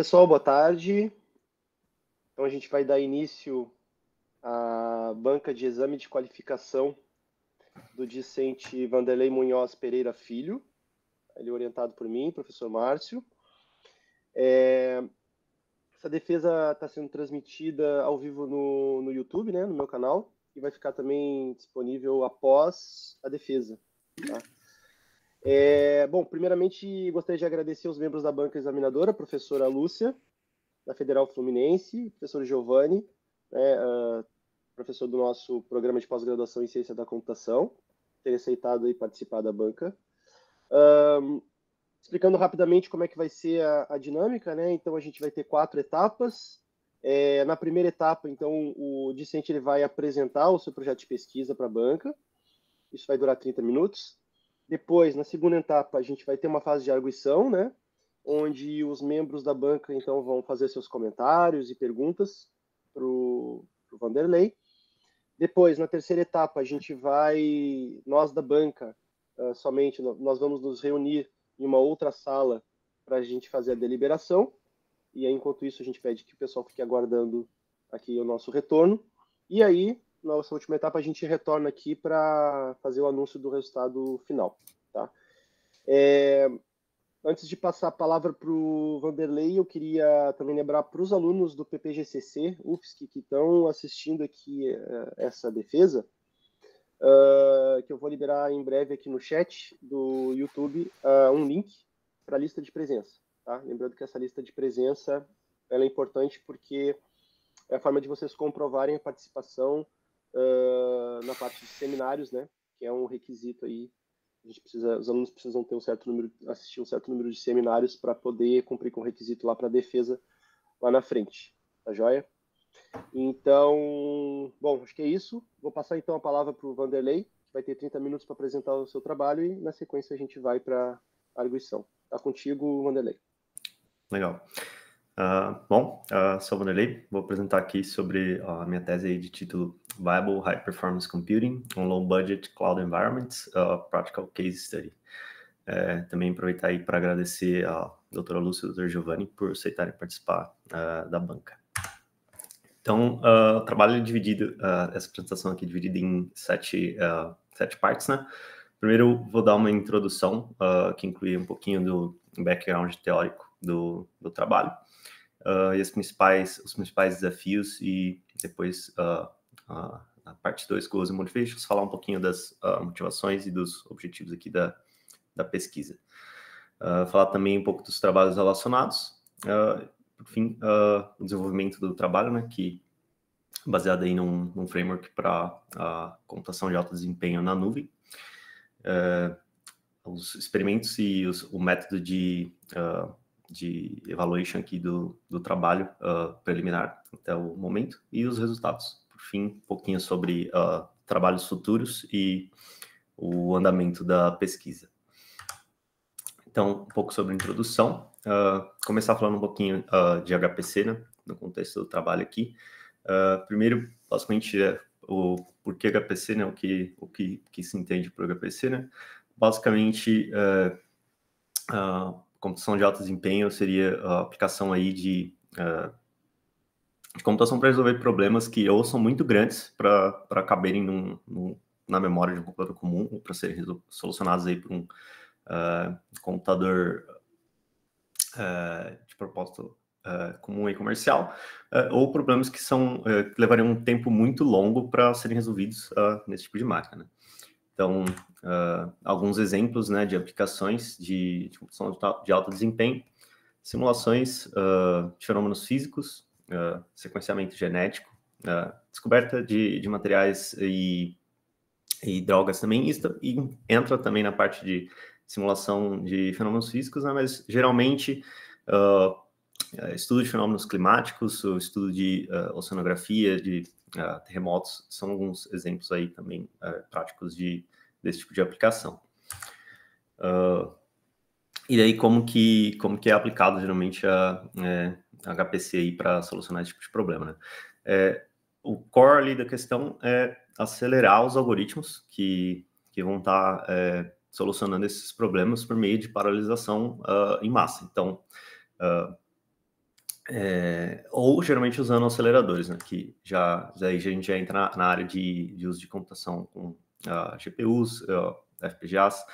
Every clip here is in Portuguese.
pessoal, boa tarde. Então a gente vai dar início à banca de exame de qualificação do discente Vanderlei Munhoz Pereira Filho. Ele é orientado por mim, professor Márcio. É... Essa defesa está sendo transmitida ao vivo no, no YouTube, né, no meu canal, e vai ficar também disponível após a defesa. Tá? É, bom, primeiramente gostaria de agradecer aos membros da banca examinadora, professora Lúcia, da Federal Fluminense, professor Giovanni, né, uh, professor do nosso programa de pós-graduação em ciência da computação, ter aceitado e participar da banca. Um, explicando rapidamente como é que vai ser a, a, dinâmica, né? Então a gente vai ter quatro etapas. É, na primeira etapa, então o discente ele vai apresentar o seu projeto de pesquisa para a banca. Isso vai durar 30 minutos. Depois, na segunda etapa, a gente vai ter uma fase de arguição, né? Onde os membros da banca, então, vão fazer seus comentários e perguntas para o Vanderlei. Depois, na terceira etapa, a gente vai, nós da banca, uh, somente, nós vamos nos reunir em uma outra sala para a gente fazer a deliberação. E aí, enquanto isso, a gente pede que o pessoal fique aguardando aqui o nosso retorno. E aí, nossa última etapa, a gente retorna aqui para fazer o anúncio do resultado final. Tá? É, antes de passar a palavra para o Vanderlei, eu queria também lembrar para os alunos do PPGCC, UFSC, que estão assistindo aqui uh, essa defesa, uh, que eu vou liberar em breve aqui no chat do YouTube uh, um link para a lista de presença. Tá? Lembrando que essa lista de presença ela é importante porque é a forma de vocês comprovarem a participação uh, na parte de seminários, né? Que é um requisito aí. A gente precisa, os alunos precisam ter um certo número, assistir um certo número de seminários para poder cumprir com o requisito lá para defesa lá na frente. Tá joia? Então, bom, acho que é isso. Vou passar então a palavra para o Vanderlei, que vai ter 30 minutos para apresentar o seu trabalho e na sequência a gente vai para a arguição. Tá contigo, Vanderlei. Legal. Ah, bom, uh, sou o Vanderlei, vou apresentar aqui sobre a minha tese de título Viable High Performance Computing on Low Budget Cloud Environments, uh, Practical Case Study. É, também aproveitar aí para agradecer a doutora Lúcia e doutor Giovanni por aceitarem participar ah, da banca. Então, o trabalho é dividido, essa apresentação aqui é dividida em sete, sete partes, né? Primeiro, vou dar uma introdução que inclui um pouquinho do background teórico do, do trabalho uh, e as principais, os principais desafios e depois uh, uh, a parte 2, Goals and Motivations, falar um pouquinho das ah, motivações e dos objetivos aqui da, da pesquisa. falar também um pouco dos trabalhos relacionados, por fim, o desenvolvimento do trabalho, né, que baseado aí num, num framework para a computação de alto desempenho na nuvem, eh, os experimentos e os, o método de uh, de evaluation aqui do, do trabalho uh, preliminar até o momento e os resultados. Por fim, um pouquinho sobre uh, trabalhos futuros e o andamento da pesquisa. Então, um pouco sobre a introdução. Uh, começar falando um pouquinho de HPC, né, no contexto do trabalho aqui. primeiro, basicamente, é o porquê HPC, né, o, que, o que, que se entende por HPC. Né? Basicamente, é, computação de alto desempenho seria a aplicação aí de, uh, de computação para resolver problemas que ou são muito grandes para caberem num, num, na memória de um computador comum ou para serem solucionados aí por um uh, computador uh, de propósito comum e comercial, ou problemas que são que levariam um tempo muito longo para serem resolvidos ah, nesse tipo de máquina. Né? Então, uh, alguns exemplos né, de aplicações de, de computação de alto desempenho, simulações uh, de fenômenos físicos, uh, sequenciamento genético, descoberta de, de materiais e, e, drogas também, isso, e entra também na parte de simulação de fenômenos físicos, né, mas geralmente é, estudo de fenômenos climáticos, estudo de oceanografia, de Uh, terremotos são alguns exemplos aí também uh, práticos de, desse tipo de aplicação. Uh, e daí como que, como que é aplicado geralmente a, é, a HPC para solucionar esse tipo de problema, né? É, o core ali da questão é acelerar os algoritmos que, que vão estar tá, é, solucionando esses problemas por meio de paralisação ah, em massa. Então, ah, é, ou geralmente usando aceleradores, né? Que já daí a gente já entra na, na área de, de, uso de computação com uh, ah, GPUs, uh, eh, FPGAs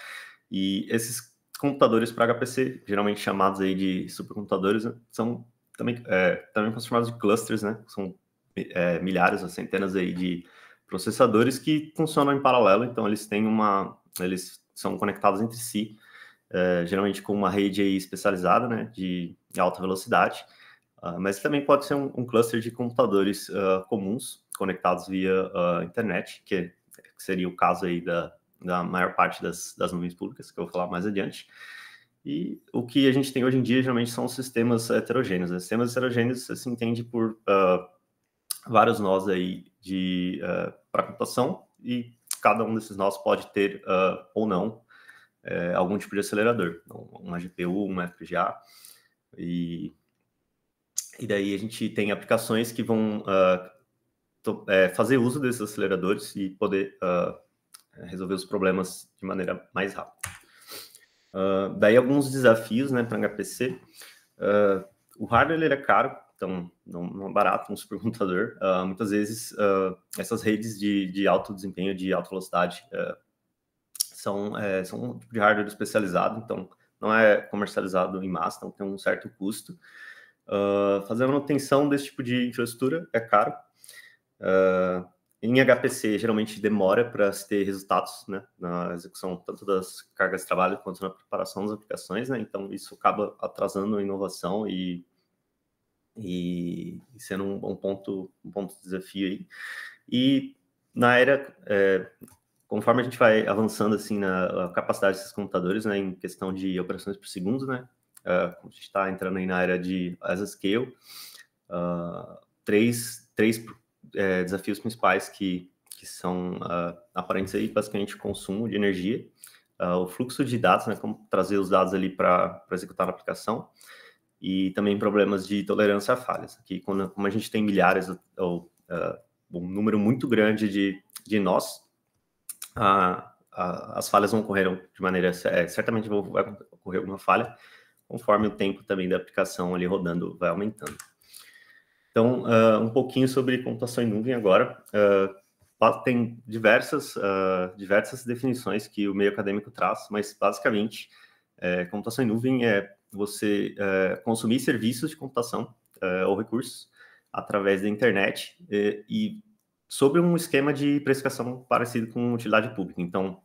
e esses computadores para HPC, geralmente chamados aí de supercomputadores, né? são também é, também chamados de clusters, né? São é, milhares, centenas aí de processadores que funcionam em paralelo, então eles têm uma, eles são conectados entre si, eh, geralmente com uma rede especializada, né? De alta velocidade ah, mas também pode ser um, um cluster de computadores uh, comuns conectados via uh, internet, que, que, seria o caso aí da, da maior parte das, das nuvens públicas, que eu vou falar mais adiante. E o que a gente tem hoje em dia geralmente são sistemas heterogêneos. Né? Sistemas heterogêneos se entende por vários nós aí de para computação e cada um desses nós pode ter ou não eh, algum tipo de acelerador, uma GPU, uma FPGA e e daí a gente tem aplicações que vão uh, to, é, fazer uso desses aceleradores e poder uh, resolver os problemas de maneira mais rápida. Uh, daí alguns desafios né, para HPC. o hardware ele é caro, então não, é barato um supercomputador. muitas vezes essas redes de, de, alto desempenho, de alta velocidade, são, é, são um tipo de hardware especializado, então não é comercializado em massa, então tem um certo custo. Uh, fazer a manutenção desse tipo de infraestrutura é caro. Uh, em HPC, geralmente demora para se ter resultados né, na execução tanto das cargas de trabalho quanto na preparação das aplicações, né? então isso acaba atrasando a inovação e, e sendo um, um, ponto, um ponto de desafio aí. E na era, é, conforme a gente vai avançando assim na capacidade desses computadores, né, em questão de operações por segundo, né, é, gente está entrando aí na área de as a scale, uh, três, três é, desafios principais que, que são uh, aparentes aí, basicamente consumo de energia, uh, o fluxo de dados, né, como trazer os dados ali para executar na aplicação, e também problemas de tolerância a falhas. que quando, como a gente tem milhares ou um número muito grande de, de nós, as falhas vão ocorrer de maneira. É, certamente vai ocorrer alguma falha, conforme o tempo também da aplicação ali rodando vai aumentando. Então, uh, um pouquinho sobre computação em nuvem agora. Uh, tem diversas, uh, diversas definições que o meio acadêmico traz, mas basicamente, é, computação em nuvem é você é, consumir serviços de computação é, ou recursos através da internet e sobre um esquema de precificação parecido com utilidade pública. Então,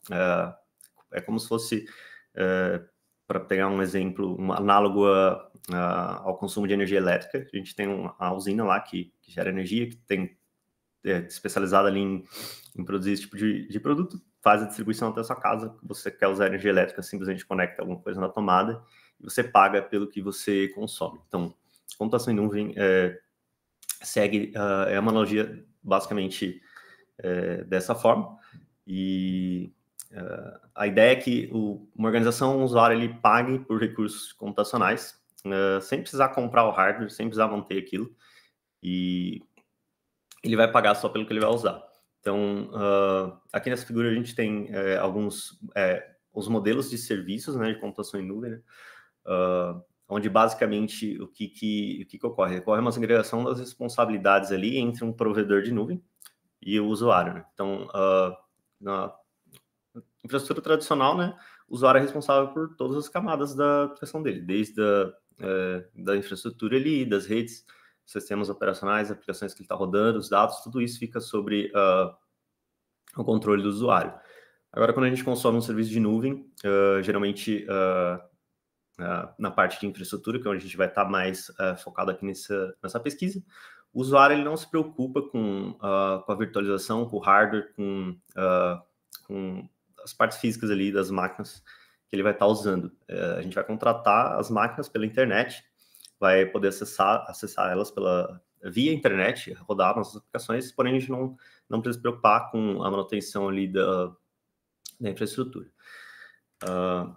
é como se fosse Uh, para pegar um exemplo um análogo a, a, ao consumo de energia elétrica, a gente tem uma usina lá que, que gera energia, que tem é, especializada ali em, em, produzir esse tipo de, de produto, faz a distribuição até a sua casa. Você quer usar energia elétrica, simplesmente conecta alguma coisa na tomada e você paga pelo que você consome. Então, computação em nuvem é, segue uh, é uma analogia basicamente é, dessa forma e Uh, a ideia é que o, uma organização, um usuário, ele pague por recursos computacionais, uh, sem precisar comprar o hardware, sem precisar manter aquilo, e ele vai pagar só pelo que ele vai usar. Então, uh, aqui nessa figura a gente tem eh, alguns eh, os modelos de serviços né, de computação em nuvem, né, ah, onde basicamente o que, que, o que, que ocorre? Ocorre uma segregação das responsabilidades ali entre um provedor de nuvem e o usuário. Né? Então, ah, na infraestrutura tradicional, né, o usuário é responsável por todas as camadas da aplicação dele, desde a, é, da infraestrutura ali, das redes, sistemas operacionais, aplicações que ele está rodando, os dados, tudo isso fica sobre uh, o controle do usuário. Agora, quando a gente consome um serviço de nuvem, uh, geralmente uh, na parte de infraestrutura, que é onde a gente vai estar tá mais focado aqui nessa, nessa pesquisa, o usuário ele não se preocupa com, com a virtualização, com o hardware, com, com as partes físicas ali das máquinas que ele vai estar tá usando. É, a gente vai contratar as máquinas pela internet, vai poder acessar, acessar elas pela, via internet, rodar nossas aplicações, porém a gente não, não precisa se preocupar com a manutenção ali da, da infraestrutura. Uh,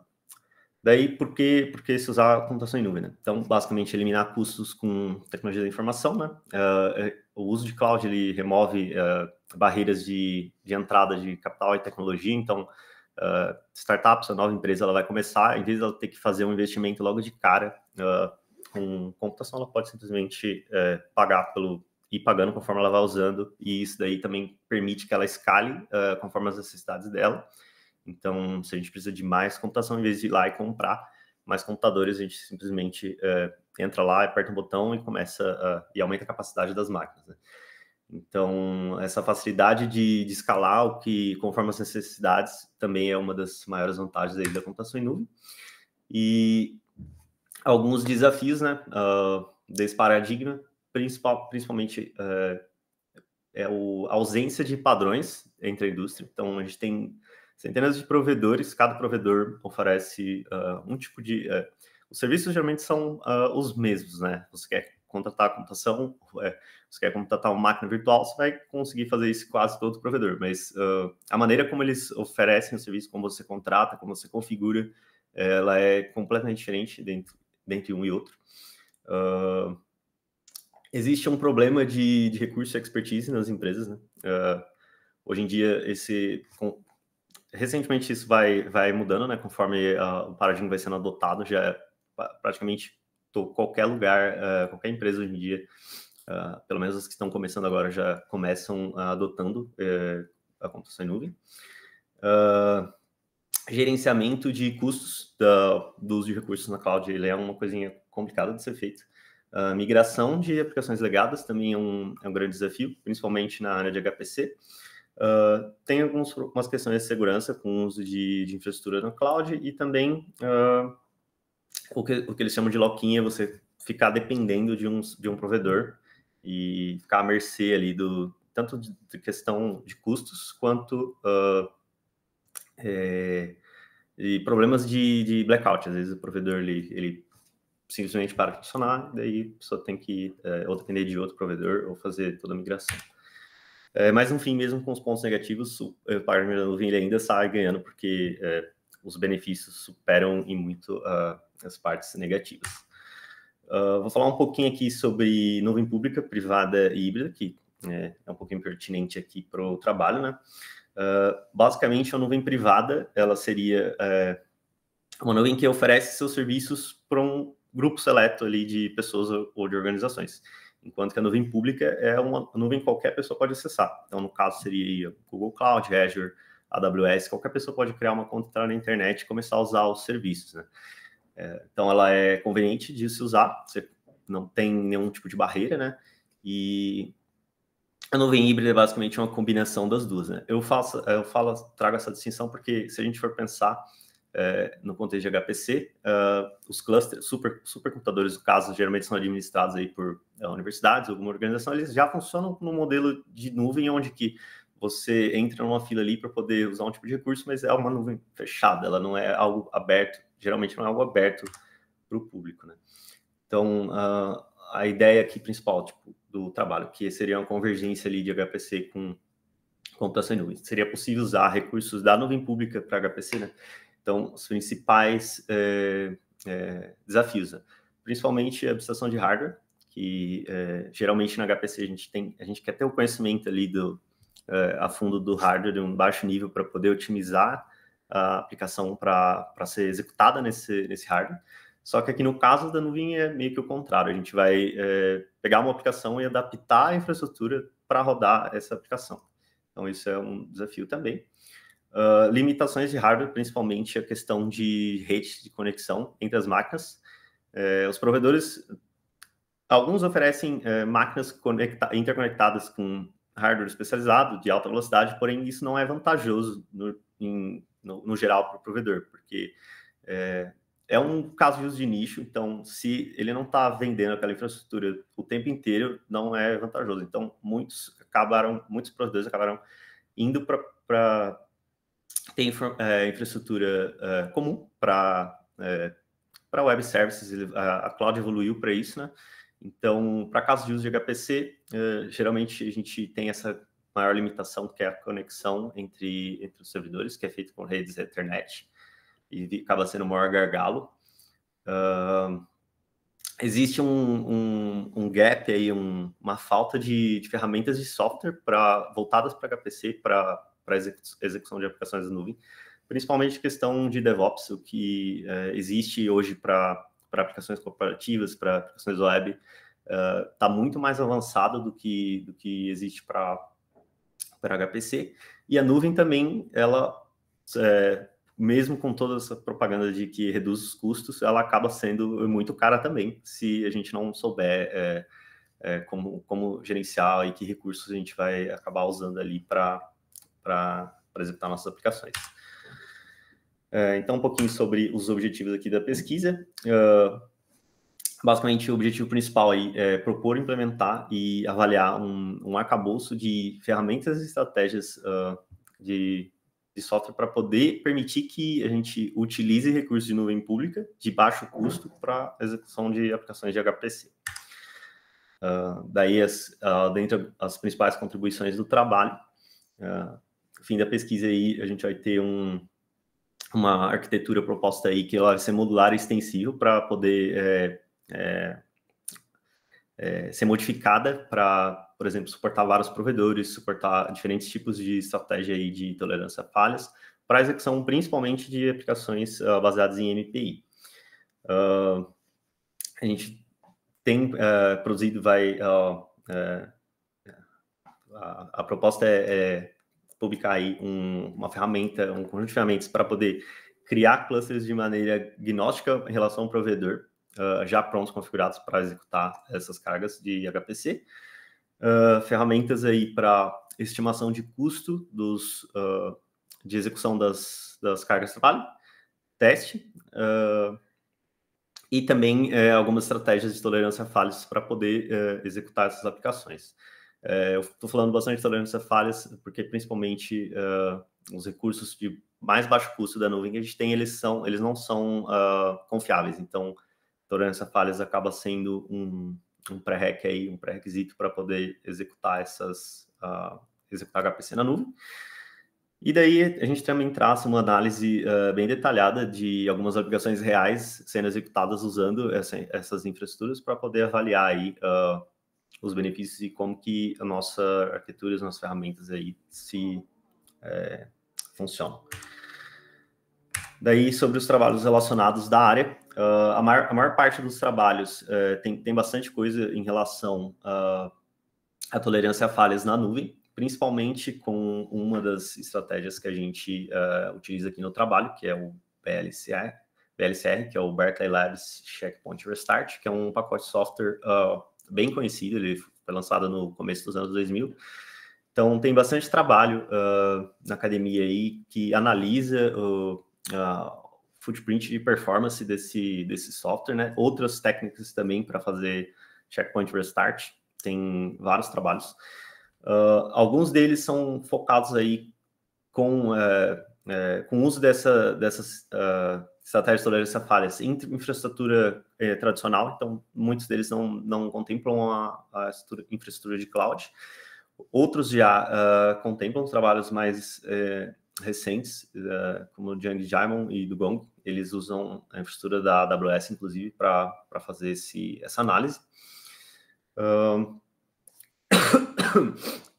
daí, por que, por que se usar a computação em nuvem? Né? Então, basicamente, eliminar custos com tecnologia da informação, né? Uh, o uso de cloud ele remove uh, barreiras de, de entrada de capital e tecnologia, então uh, startups, a nova empresa, ela vai começar, em vez de ela ter que fazer um investimento logo de cara uh, com computação, ela pode simplesmente uh, pagar pelo ir pagando conforme ela vai usando, e isso daí também permite que ela escale conforme as necessidades dela. Então, se a gente precisa de mais computação, em vez de ir lá e comprar, mas computadores a gente simplesmente é, entra lá, aperta um botão e começa a, e aumenta a capacidade das máquinas. Né? Então, essa facilidade de, de, escalar o que conforme as necessidades também é uma das maiores vantagens aí da computação em nuvem. E alguns desafios, né, uh, desse paradigma, principal, principalmente uh, é, é a ausência de padrões entre a indústria. Então, a gente tem centenas de provedores, cada provedor oferece uh, um tipo de. Uh, os serviços geralmente são uh, os mesmos, né? Você quer contratar a computação, é, você quer contratar uma máquina virtual, você vai conseguir fazer isso quase todo provedor, mas ah, a maneira como eles oferecem o serviço, como você contrata, como você configura, ela é completamente diferente dentro, dentro de um e outro. existe um problema de, de recurso e expertise nas empresas, né? hoje em dia, esse, recentemente isso vai, vai mudando, né? Conforme uh, o paradigma vai sendo adotado, já é praticamente qualquer lugar, uh, qualquer empresa hoje em dia, uh, pelo menos as que estão começando agora, já começam adotando eh, a computação em nuvem. gerenciamento de custos da, do uso de recursos na cloud, ele é uma coisinha complicada de ser feito. migração de aplicações legadas também é um, é um grande desafio, principalmente na área de HPC. Uh, tem algumas, algumas questões de segurança com o uso de, de infraestrutura no cloud e também uh, o, que, o que eles chamam de é você ficar dependendo de um, de um provedor e ficar à mercê ali do tanto de, de questão de custos quanto uh, é, e problemas de, de, blackout. Às vezes o provedor ele, ele simplesmente para de funcionar, daí a pessoa tem que é, ou depender de outro provedor ou fazer toda a migração. É, mas, no fim, mesmo com os pontos negativos, eh, o Partner da Nuvem ainda sai ganhando, porque é, os benefícios superam em muito uh, as partes negativas. Uh, vou falar um pouquinho aqui sobre nuvem pública, privada e híbrida, que é, é um pouquinho pertinente aqui para o trabalho, né? Uh, basicamente, a nuvem privada, ela seria é, uma nuvem que oferece seus serviços para um grupo seleto ali de pessoas ou de organizações enquanto que a nuvem pública é uma nuvem que qualquer pessoa pode acessar. Então, no caso, seria Google Cloud, Azure, AWS, qualquer pessoa pode criar uma conta, entrar na internet e começar a usar os serviços, né? É, então, ela é conveniente de se usar, você não tem nenhum tipo de barreira, né? E a nuvem híbrida é basicamente uma combinação das duas, né? Eu faço, eu falo, trago essa distinção porque se a gente for pensar é, no contexto de HPC. Uh, ah, os clusters, super, supercomputadores, no caso, geralmente são administrados aí por uh, universidades, alguma organização, eles já funcionam no modelo de nuvem, onde que você entra numa fila ali para poder usar um tipo de recurso, mas é uma nuvem fechada, ela não é algo aberto, geralmente não é algo aberto para o público, né? Então, uh, a ideia aqui principal tipo, do trabalho, que seria uma convergência ali de HPC com computação em nuvem. Seria possível usar recursos da nuvem pública para HPC, né? Então, os principais é, é, desafios, né? principalmente a abstração de hardware, que é, geralmente na HPC a gente tem, a gente quer ter o conhecimento ali do a fundo do hardware de um baixo nível para poder otimizar a aplicação para ser executada nesse, nesse hardware. Só que aqui no caso da nuvem é meio que o contrário. A gente vai é, pegar uma aplicação e adaptar a infraestrutura para rodar essa aplicação. Então, isso é um desafio também. Uh, limitações de hardware, principalmente a questão de rede de conexão entre as máquinas. Uh, os provedores, alguns oferecem uh, máquinas conecta interconectadas com hardware especializado de alta velocidade, porém isso não é vantajoso no, em, no, no geral para o provedor, porque eh, é um caso de uso de nicho, então se ele não está vendendo aquela infraestrutura o tempo inteiro, não é vantajoso. Então muitos acabaram, muitos provedores acabaram indo para tem infra, é, infraestrutura é, comum para é, para web services, a, a cloud evoluiu para isso, né? Então, para casos de uso de HPC, é, geralmente a gente tem essa maior limitação que é a conexão entre, entre os servidores, que é feito com redes Ethernet, e acaba sendo o maior gargalo. Uh, existe um, um, um, gap aí, um, uma falta de, de ferramentas de software para voltadas para HPC, para para execução de aplicações na nuvem, principalmente questão de DevOps, o que é, existe hoje para aplicações corporativas, para aplicações web, está é, muito mais avançado do que, do que existe para HPC. E a nuvem também, ela, é, mesmo com toda essa propaganda de que reduz os custos, ela acaba sendo muito cara também, se a gente não souber é, é como, como gerenciar e que recursos a gente vai acabar usando ali para para executar nossas aplicações. É, então, um pouquinho sobre os objetivos aqui da pesquisa. Uh, basicamente, o objetivo principal aí é propor, implementar e avaliar um, um arcabouço de ferramentas e estratégias uh, de, de software para poder permitir que a gente utilize recursos de nuvem pública de baixo custo para execução de aplicações de HPC. Ah, daí, as, ah, dentre as principais contribuições do trabalho, fim da pesquisa aí a gente vai ter um, uma arquitetura proposta aí que ela vai ser modular e extensível para poder é, é, é, ser modificada para, por exemplo, suportar vários provedores, suportar diferentes tipos de estratégia aí de tolerância a falhas, para execução principalmente de aplicações uh, baseadas em MPI. Uh, ah, a gente tem uh, produzido, vai. É, a, a, proposta é, é publicar aí um, uma ferramenta, um conjunto de ferramentas para poder criar clusters de maneira gnóstica em relação ao provedor, uh, já prontos, configurados para executar essas cargas de HPC. Uh, ah, ferramentas aí para estimação de custo dos, uh, de execução das, das cargas de trabalho, teste, e também eh, algumas estratégias de tolerância a falhas para poder eh, executar essas aplicações. É, eu estou falando bastante de tolerância a falhas, porque principalmente uh, os recursos de mais baixo custo da nuvem que a gente tem, eles, são, eles não são uh, confiáveis. Então, tolerância a falhas acaba sendo um, um pré-requisito aí, um pré para poder executar essas, uh, executar HPC na nuvem. E daí a gente também traça uma análise uh, bem detalhada de algumas aplicações reais sendo executadas usando essa, essas infraestruturas para poder avaliar aí uh, os benefícios e como que a nossa arquitetura, as nossas ferramentas aí se é, funcionam. Daí, sobre os trabalhos relacionados da área, uh, a, maior, a, maior, parte dos trabalhos uh, tem, tem bastante coisa em relação à tolerância a falhas na nuvem, principalmente com uma das estratégias que a gente é, utiliza aqui no trabalho, que é o PLCR, PLCR que é o Berkeley Labs Checkpoint Restart, que é um pacote de software ah, bem conhecido, ele foi lançado no começo dos anos 2000. Então, tem bastante trabalho uh, na academia aí que analisa o uh, footprint de performance desse, desse software, né? Outras técnicas também para fazer checkpoint restart, tem vários trabalhos. Uh, alguns deles são focados aí com, eh, eh, com o uso dessa, dessas ah, estratégias de tolerância a falhas em infraestrutura eh, tradicional, então muitos deles não, não contemplam a, a infraestrutura de cloud. Outros já uh, contemplam trabalhos mais eh, recentes, uh, como o Jiang Jaimon e do Gong, eles usam a infraestrutura da AWS, inclusive, para fazer esse, essa análise. Uh,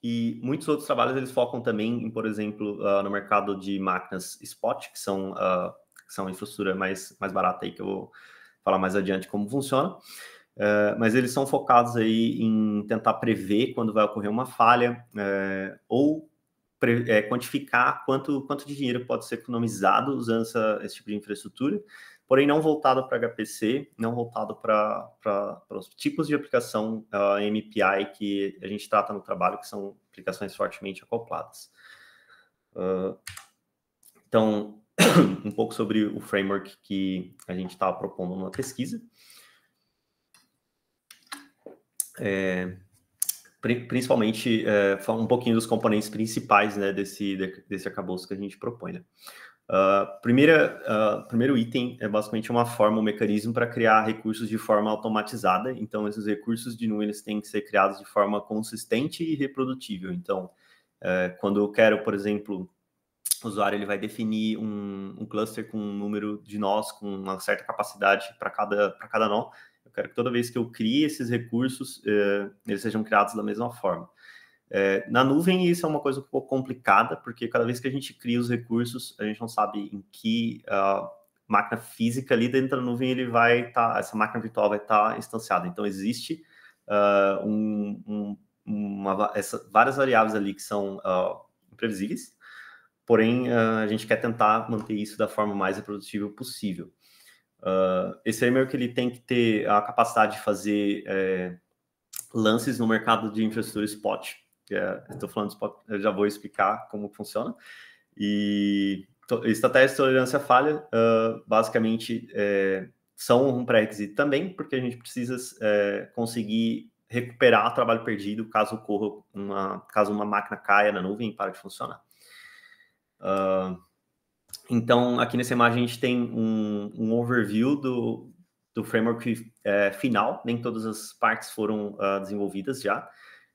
e muitos outros trabalhos eles focam também em, por exemplo, ah, no mercado de máquinas spot, que são que são infraestrutura mais, mais barata aí, que eu vou falar mais adiante como funciona. Uh, mas eles são focados aí em tentar prever quando vai ocorrer uma falha uh, ou é, quantificar quanto, quanto de dinheiro pode ser economizado usando essa, esse tipo de infraestrutura, porém não voltado para HPC, não voltado para os tipos de aplicação uh, MPI que a gente trata no trabalho, que são aplicações fortemente acopladas. então, um pouco sobre o framework que a gente estava propondo na pesquisa. É, principalmente, é, falar um pouquinho dos componentes principais né, desse, desse arcabouço que a gente propõe. Né? Uh, primeira, uh, primeiro item é basicamente uma forma, um mecanismo para criar recursos de forma automatizada. Então, esses recursos de nu eles têm que ser criados de forma consistente e reprodutível. Então, uh, quando eu quero, por exemplo, o usuário ele vai definir um, um cluster com um número de nós, com uma certa capacidade para cada, cada nó. Eu quero que toda vez que eu crie esses recursos, eh, eles sejam criados da mesma forma. Eh, na nuvem, isso é uma coisa um pouco complicada, porque cada vez que a gente cria os recursos, a gente não sabe em que uh, máquina física ali dentro da nuvem ele vai estar, tá, essa máquina virtual vai estar tá instanciada. Então, existe uh, um, um, uma, essa, várias variáveis ali que são uh, imprevisíveis, Porém, ah, a gente quer tentar manter isso da forma mais reprodutível possível. Uh, esse framework ele tem que ter a capacidade de fazer é, lances no mercado de infraestrutura spot. É, estou falando spot, eu já vou explicar como funciona. E to, estratégias de tolerância à falha, uh, basicamente, é, são um pré-requisito também, porque a gente precisa é, conseguir recuperar o trabalho perdido caso ocorra uma, caso uma máquina caia na nuvem e pare de funcionar então, aqui nessa imagem a gente tem um, um overview do, do framework é, final, nem todas as partes foram uh, desenvolvidas já.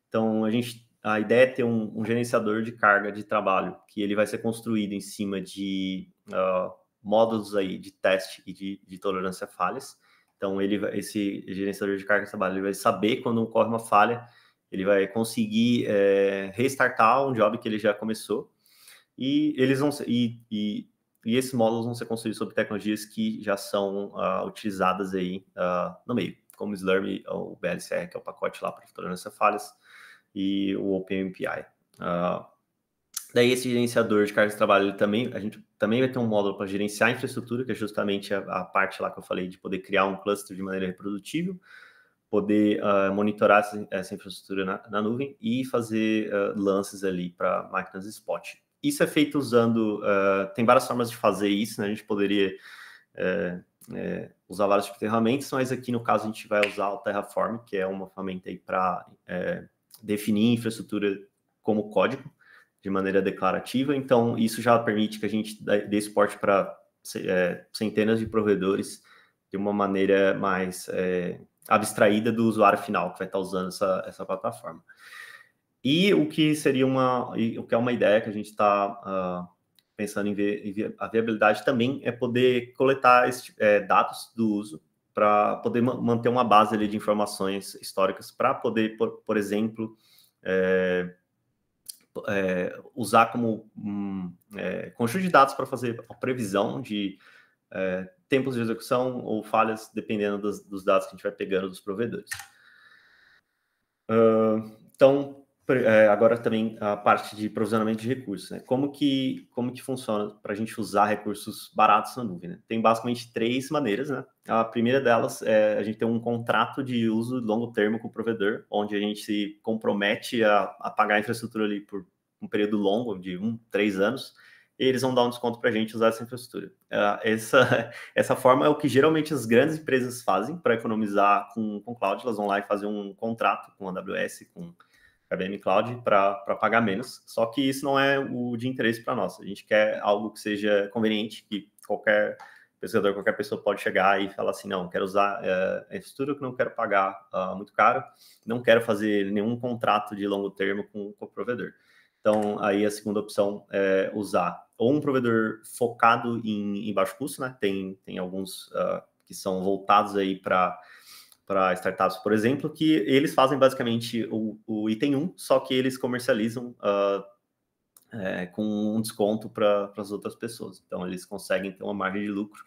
Então, a gente a ideia é ter um, um, gerenciador de carga de trabalho, que ele vai ser construído em cima de uh, módulos aí de teste e de, de, tolerância a falhas. Então, ele, esse gerenciador de carga de trabalho ele vai saber quando ocorre uma falha, ele vai conseguir é, restartar um job que ele já começou e eles vão ser, e, e, e, esses módulos vão ser construídos sobre tecnologias que já são uh, utilizadas aí uh, no meio, como o Slurm ou o BLCR, que é o pacote lá para tolerância falhas, e o OpenMPI. Uh, ah, daí esse gerenciador de cargas de trabalho, ele também, a gente também vai ter um módulo para gerenciar a infraestrutura, que é justamente a, a, parte lá que eu falei de poder criar um cluster de maneira reprodutível, poder uh, monitorar essa, essa infraestrutura na, na, nuvem e fazer lances ali para máquinas spot isso é feito usando. Uh, tem várias formas de fazer isso, né? A gente poderia é, é, usar vários tipos de ferramentas, mas aqui no caso a gente vai usar o Terraform, que é uma ferramenta aí para é, definir infraestrutura como código de maneira declarativa. Então, isso já permite que a gente dê suporte para centenas de provedores de uma maneira mais abstraída do usuário final que vai estar tá usando essa, essa plataforma. E o que seria uma, o que é uma ideia que a gente está uh, ah, pensando em ver, em ver, a viabilidade também é poder coletar é, dados do uso para poder manter uma base ali de informações históricas para poder, por, por exemplo, é, é, usar como um, é, conjunto de dados para fazer a previsão de é, tempos de execução ou falhas, dependendo dos, dos, dados que a gente vai pegando dos provedores. Uh, então, é, agora também a parte de provisionamento de recursos, né? Como que, como que funciona para a gente usar recursos baratos na nuvem? Né? Tem basicamente três maneiras, né? A primeira delas é a gente ter um contrato de uso de longo termo com o provedor, onde a gente se compromete a, a pagar a infraestrutura ali por um período longo, de um, três anos, e eles vão dar um desconto para a gente usar essa infraestrutura. É, essa, essa forma é o que geralmente as grandes empresas fazem para economizar com, com cloud, elas vão lá e fazer um contrato com a AWS, com KVM Cloud para pagar menos. Só que isso não é o de interesse para nós. A gente quer algo que seja conveniente, que qualquer pesquisador, qualquer pessoa pode chegar e falar assim, não, quero usar é, eh, a infraestrutura que não quero pagar uh, muito caro, não quero fazer nenhum contrato de longo termo com, com o provedor. Então, aí a segunda opção é usar ou um provedor focado em, em baixo custo, né? Tem, tem alguns uh, que são voltados aí para para startups, por exemplo, que eles fazem basicamente o, o item 1, só que eles comercializam uh, é, com um desconto para as outras pessoas. Então, eles conseguem ter uma margem de lucro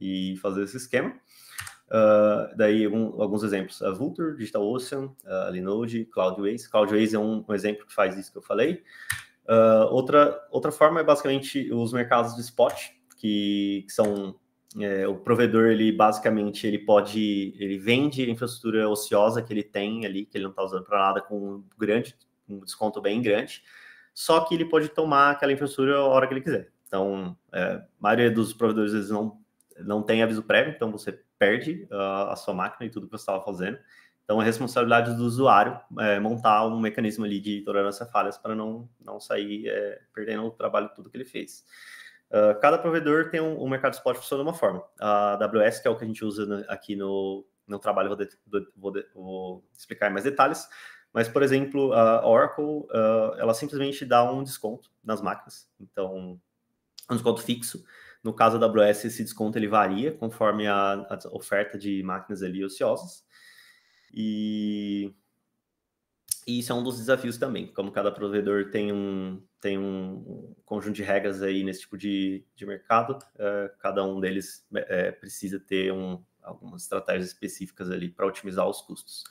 e fazer esse esquema. Uh, daí, um, alguns exemplos. A Vultr, DigitalOcean, a Linode, Cloudways. Cloudways é um, um, exemplo que faz isso que eu falei. Uh, outra, outra forma é basicamente os mercados de spot, que, que são é, o provedor ele basicamente ele pode ele vende a infraestrutura ociosa que ele tem ali que ele não está usando para nada com um grande um desconto bem grande só que ele pode tomar aquela infraestrutura a hora que ele quiser então é, a maioria dos provedores eles não não tem aviso prévio então você perde uh, a sua máquina e tudo que você estava fazendo então é responsabilidade do usuário é, montar um mecanismo ali de tolerância a falhas para não não sair é, perdendo o trabalho tudo que ele fez ah, cada provedor tem um, um mercado spot que funciona de uma forma. A AWS, que é o que a gente usa no, aqui no, no trabalho, vou, de, vou, de, vou, explicar em mais detalhes. Mas, por exemplo, a Oracle, uh, ela simplesmente dá um desconto nas máquinas. Então, um desconto fixo. No caso da AWS, esse desconto ele varia conforme a, a oferta de máquinas ali ociosas. E e isso é um dos desafios também, como cada provedor tem um, tem um conjunto de regras aí nesse tipo de, de mercado, uh, cada um deles eh, precisa ter um, algumas estratégias específicas ali para otimizar os custos.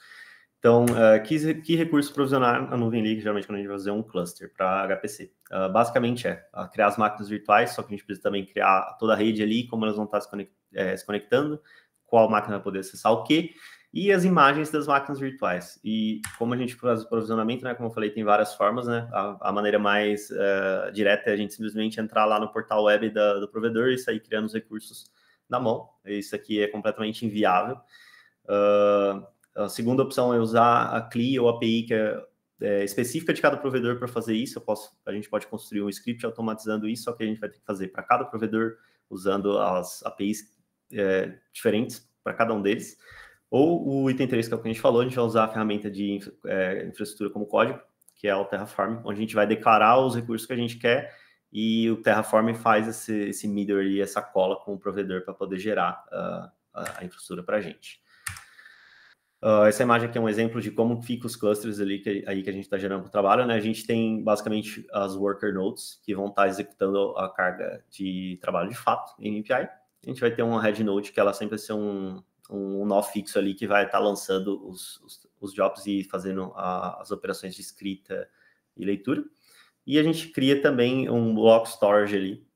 Então, uh, que, que recursos provisionar a nuvem leak, geralmente quando a gente vai fazer um cluster para HPC? basicamente é criar as máquinas virtuais, só que a gente precisa também criar toda a rede ali, como elas vão estar se, conect, se conectando, qual máquina vai poder acessar o quê e as imagens das máquinas virtuais. E como a gente faz o provisionamento, né, como eu falei, tem várias formas, né? A, a maneira mais uh, direta é a gente simplesmente entrar lá no portal web da, do provedor e sair criando os recursos na mão. Isso aqui é completamente inviável. Uh, a segunda opção é usar a CLI ou API que é, é específica de cada provedor para fazer isso. Posso, a gente pode construir um script automatizando isso, só que a gente vai ter que fazer para cada provedor usando as APIs é, eh, diferentes para cada um deles. Ou o item 3, que é o que a gente falou, a gente vai usar a ferramenta de é, infraestrutura como código, que é o Terraform, onde a gente vai declarar os recursos que a gente quer e o Terraform faz esse, esse middleware e essa cola com o provedor para poder gerar uh, a infraestrutura para a gente. Uh, essa imagem aqui é um exemplo de como ficam os clusters ali que, aí que a gente está gerando para o trabalho. Né? A gente tem basicamente as worker nodes que vão estar tá executando a carga de trabalho de fato em API. A gente vai ter uma head node que ela sempre vai ser um, um, um nó fixo ali que vai estar tá lançando os, os, os, jobs e fazendo a, as operações de escrita e leitura. E a gente cria também um block storage ali,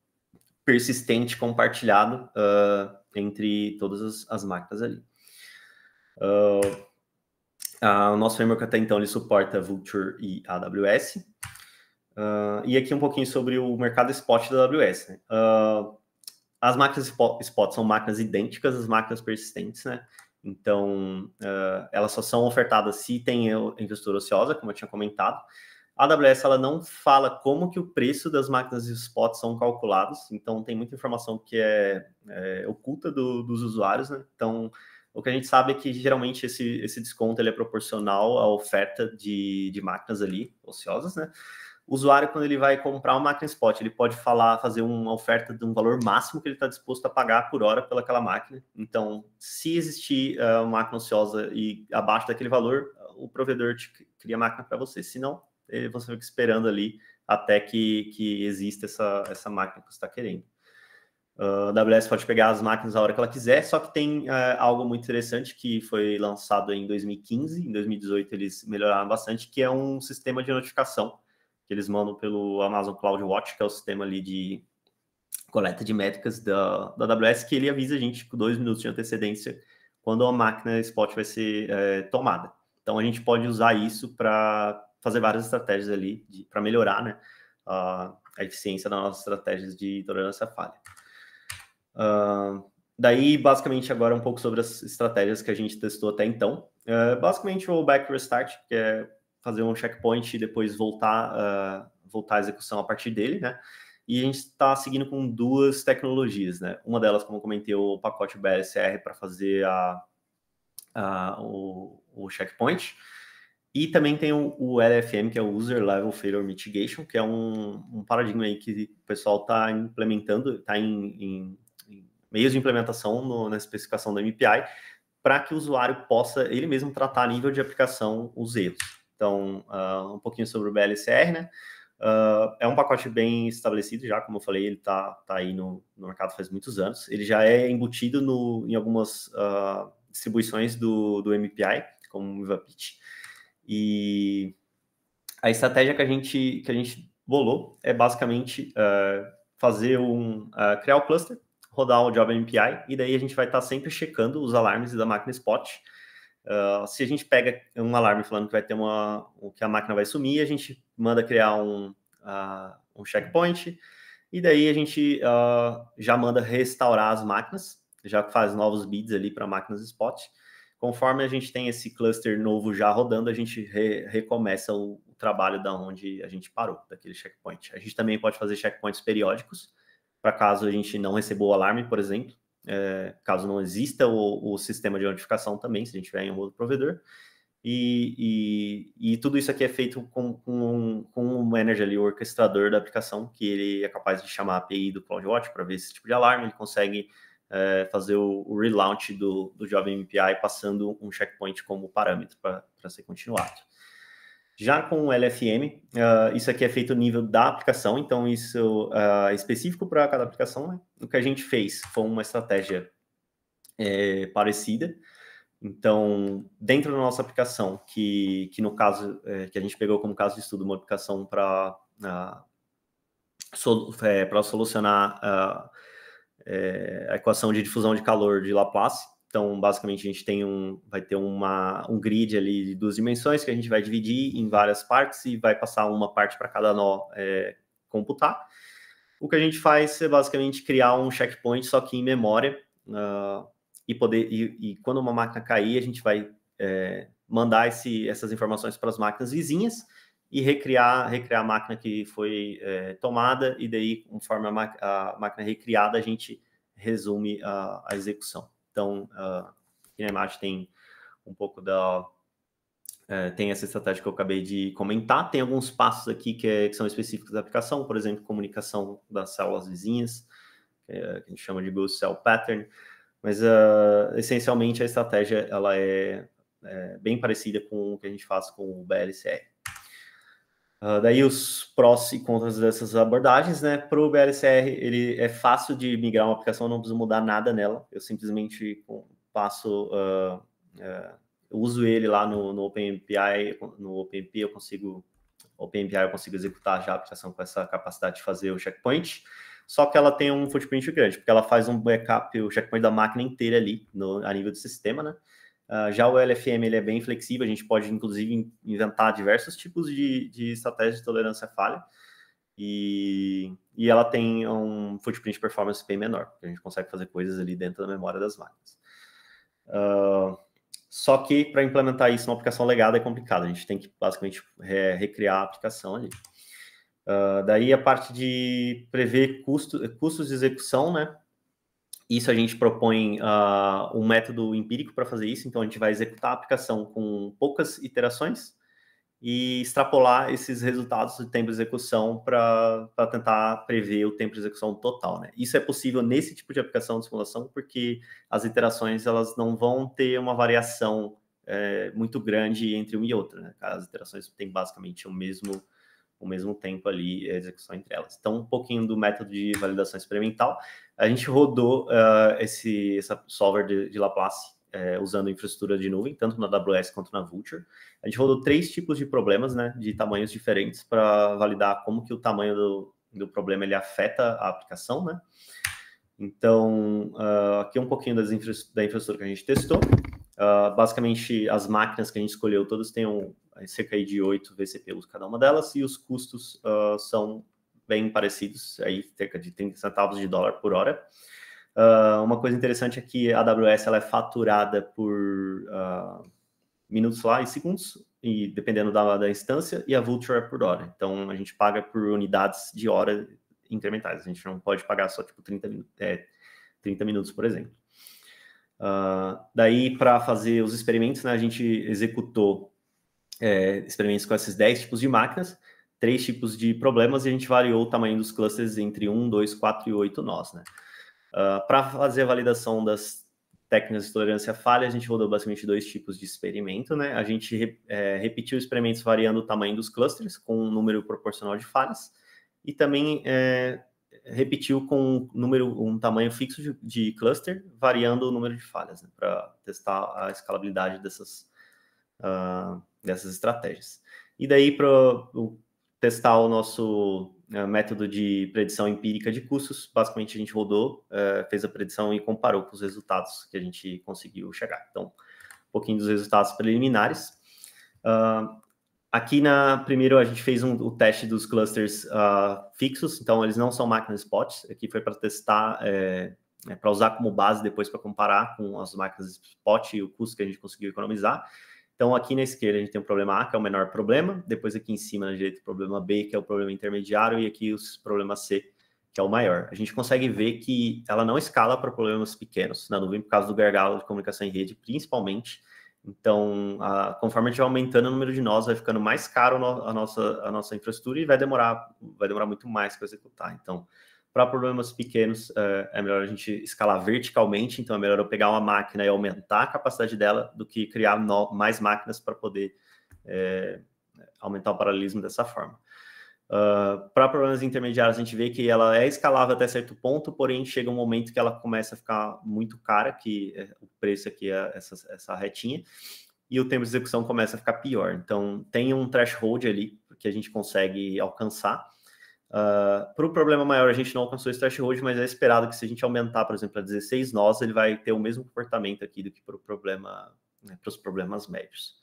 persistente, compartilhado uh, entre todas as, as máquinas ali. Uh, uh, o nosso framework até então ele suporta Vulture e AWS. e aqui um pouquinho sobre o mercado spot da AWS. Né? As máquinas spot são máquinas idênticas às máquinas persistentes, né? Então, uh, elas só são ofertadas se tem infraestrutura ociosa, como eu tinha comentado. A AWS ela não fala como que o preço das máquinas spot são calculados, então tem muita informação que é, é oculta do, dos usuários, né? Então, o que a gente sabe é que geralmente esse, esse desconto ele é proporcional à oferta de, de máquinas ali, ociosas, né? o usuário, quando ele vai comprar uma máquina spot, ele pode falar, fazer uma oferta de um valor máximo que ele está disposto a pagar por hora pelaquela máquina. Então, se existir uh, uma máquina ociosa e abaixo daquele valor, o provedor te cria a máquina para você. Se não, eh, você fica esperando ali até que, que exista essa, essa máquina que você está querendo. Uh, a AWS pode pegar as máquinas a hora que ela quiser, só que tem uh, algo muito interessante que foi lançado em 2015, em 2018 eles melhoraram bastante, que é um sistema de notificação que eles mandam pelo Amazon CloudWatch, que é o sistema ali de coleta de métricas da, da AWS, que ele avisa a gente com dois minutos de antecedência quando a máquina Spot vai ser é, tomada. Então a gente pode usar isso para fazer várias estratégias ali para melhorar né, a, a, eficiência das nossas estratégias de tolerância à falha. Uh, daí, basicamente, agora um pouco sobre as estratégias que a gente testou até então. Uh, basicamente, o Back Restart, que é fazer um checkpoint e depois voltar, uh, voltar a execução a partir dele, né? E a gente está seguindo com duas tecnologias, né? Uma delas, como eu comentei, o pacote BSR para fazer a, a o, o, checkpoint. E também tem o, o, LFM, que é o User Level Failure Mitigation, que é um, um paradigma aí que o pessoal está implementando, está em, em, em, meios de implementação no, na especificação da MPI, para que o usuário possa ele mesmo tratar a nível de aplicação os erros. Então, uh, um pouquinho sobre o BLCR, né? Uh, é um pacote bem estabelecido já, como eu falei, ele está tá aí no, no, mercado faz muitos anos. Ele já é embutido no, em algumas uh, distribuições do, do MPI, como o Vivapitch. E a estratégia que a gente, que a gente bolou é basicamente uh, fazer um criar o um cluster, rodar o job MPI, e daí a gente vai estar tá sempre checando os alarmes da máquina spot ah, se a gente pega um alarme falando que vai ter uma que a máquina vai sumir, a gente manda criar um, uh, um checkpoint e daí a gente uh, já manda restaurar as máquinas, já faz novos bids ali para máquinas spot. Conforme a gente tem esse cluster novo já rodando, a gente re recomeça o, o, trabalho da onde a gente parou, daquele checkpoint. A gente também pode fazer checkpoints periódicos, para caso a gente não receba o alarme, por exemplo é, caso não exista o, o, sistema de notificação também, se a gente tiver em um outro provedor. E, e, e tudo isso aqui é feito com, com, com um manager ali, o orquestrador da aplicação, que ele é capaz de chamar a API do CloudWatch para ver esse tipo de alarme, ele consegue é, fazer o, o, relaunch do, do Java MPI passando um checkpoint como parâmetro para ser continuado. Já com o LFM, uh, ah, isso aqui é feito no nível da aplicação, então isso uh, é específico para cada aplicação. Né? O que a gente fez foi uma estratégia é, parecida. Então, dentro da nossa aplicação, que, que no caso, é, que a gente pegou como caso de estudo, uma aplicação para uh, ah, sol, é, solucionar é, a equação de difusão de calor de Laplace, então, basicamente, a gente tem um, vai ter uma, um grid ali de duas dimensões que a gente vai dividir em várias partes e vai passar uma parte para cada nó é, computar. O que a gente faz é basicamente criar um checkpoint só que em memória uh, e poder e, e, quando uma máquina cair a gente vai é, mandar esse, essas informações para as máquinas vizinhas e recriar recriar a máquina que foi é, tomada e daí conforme a, a, máquina recriada a gente resume a, a execução. Então, aqui na imagem tem um pouco da. É, tem essa estratégia que eu acabei de comentar. Tem alguns passos aqui que, é, que são específicos da aplicação, por exemplo, comunicação das células vizinhas, que, é, que a gente chama de Ghost Cell Pattern. Mas, uh, essencialmente, a estratégia ela é, é bem parecida com o que a gente faz com o BLCR. Ah, daí os prós e contras dessas abordagens, né? Para o BLCR, ele é fácil de migrar uma aplicação, não preciso mudar nada nela. Eu simplesmente passo, uh, uh, uso ele lá no, no OpenAPI, no OpenMP eu consigo, OpenAPI eu consigo executar já a aplicação com essa capacidade de fazer o checkpoint. Só que ela tem um footprint grande, porque ela faz um backup, o checkpoint da máquina inteira ali, no, a nível do sistema, né? Ah, já o LFM ele é bem flexível, a gente pode inclusive inventar diversos tipos de, de estratégias de tolerância à falha. E, e ela tem um footprint performance bem menor, porque a gente consegue fazer coisas ali dentro da memória das máquinas. Uh, só que para implementar isso numa aplicação legada é complicado, a gente tem que basicamente re recriar a aplicação ali. Uh, daí a parte de prever custo, custos de execução, né? Isso a gente propõe uh, um método empírico para fazer isso, então a gente vai executar a aplicação com poucas iterações e extrapolar esses resultados de tempo de execução para tentar prever o tempo de execução total. Né? Isso é possível nesse tipo de aplicação de simulação, porque as iterações elas não vão ter uma variação é, muito grande entre uma e outra. Né? As iterações têm basicamente o mesmo, o mesmo tempo ali, a eh, execução entre elas. Então, um pouquinho do método de validação experimental a gente rodou uh, esse essa solver de, de Laplace é, usando infraestrutura de nuvem, tanto na AWS quanto na Vulture. A gente rodou três tipos de problemas, né, de tamanhos diferentes para validar como que o tamanho do, do problema ele afeta a aplicação, né? Então, uh, aqui um pouquinho infra da infraestrutura que a gente testou. Uh, basicamente, as máquinas que a gente escolheu, todas têm um, é, cerca de 8 vCPUs cada uma delas, e os custos uh, são bem parecidos, aí cerca de 30 centavos de dólar por hora. Uh, uma coisa interessante é que a AWS ela é faturada por uh, minutos lá e segundos, e dependendo da, da instância, e a Vulture é por hora. Então a gente paga por unidades de hora incrementais. A gente não pode pagar só tipo 30, é, 30 minutos, por exemplo. Uh, daí, para fazer os experimentos, né, a gente executou é, experimentos com esses 10 tipos de máquinas três tipos de problemas e a gente variou o tamanho dos clusters entre 1, 2, 4 e 8 nós, né? Uh, ah, Para fazer a validação das técnicas de tolerância à falha, a gente rodou basicamente dois tipos de experimento, né? A gente re, é, repetiu experimentos variando o tamanho dos clusters com um número proporcional de falhas e também é, repetiu com um número, um tamanho fixo de, de cluster, variando o número de falhas, né? Para testar a escalabilidade dessas, uh, dessas estratégias. E daí, para o testar o nosso eh, método de predição empírica de custos. Basicamente, a gente rodou, eh, fez a predição e comparou com os resultados que a gente conseguiu chegar. Então, um pouquinho dos resultados preliminares. aqui na primeiro a gente fez um, o teste dos clusters ah, fixos, então eles não são máquinas spots. Aqui foi para testar, eh, é, é para usar como base depois para comparar com as máquinas spot e o custo que a gente conseguiu economizar. Então, aqui na esquerda a gente tem o problema A, que é o menor problema, depois aqui em cima na direita o problema B, que é o problema intermediário, e aqui o problema C, que é o maior. A gente consegue ver que ela não escala para problemas pequenos na nuvem, por causa do gargalo de comunicação em rede, principalmente. Então, a, conforme a gente vai aumentando o número de nós, vai ficando mais caro a nossa, a nossa infraestrutura e vai demorar, vai demorar muito mais para executar. Então, para problemas pequenos, eh, é melhor a gente escalar verticalmente, então é melhor eu pegar uma máquina e aumentar a capacidade dela do que criar no, mais máquinas para poder é, aumentar o paralelismo dessa forma. Uh, ah, para problemas intermediários, a gente vê que ela é escalável até certo ponto, porém chega um momento que ela começa a ficar muito cara, que é, o preço aqui é essa, essa retinha, e o tempo de execução começa a ficar pior. Então, tem um threshold ali que a gente consegue alcançar, Uh, ah, para o problema maior, a gente não alcançou esse threshold, mas é esperado que se a gente aumentar, por exemplo, a 16 nós, ele vai ter o mesmo comportamento aqui do que para problema, né, os problemas médios.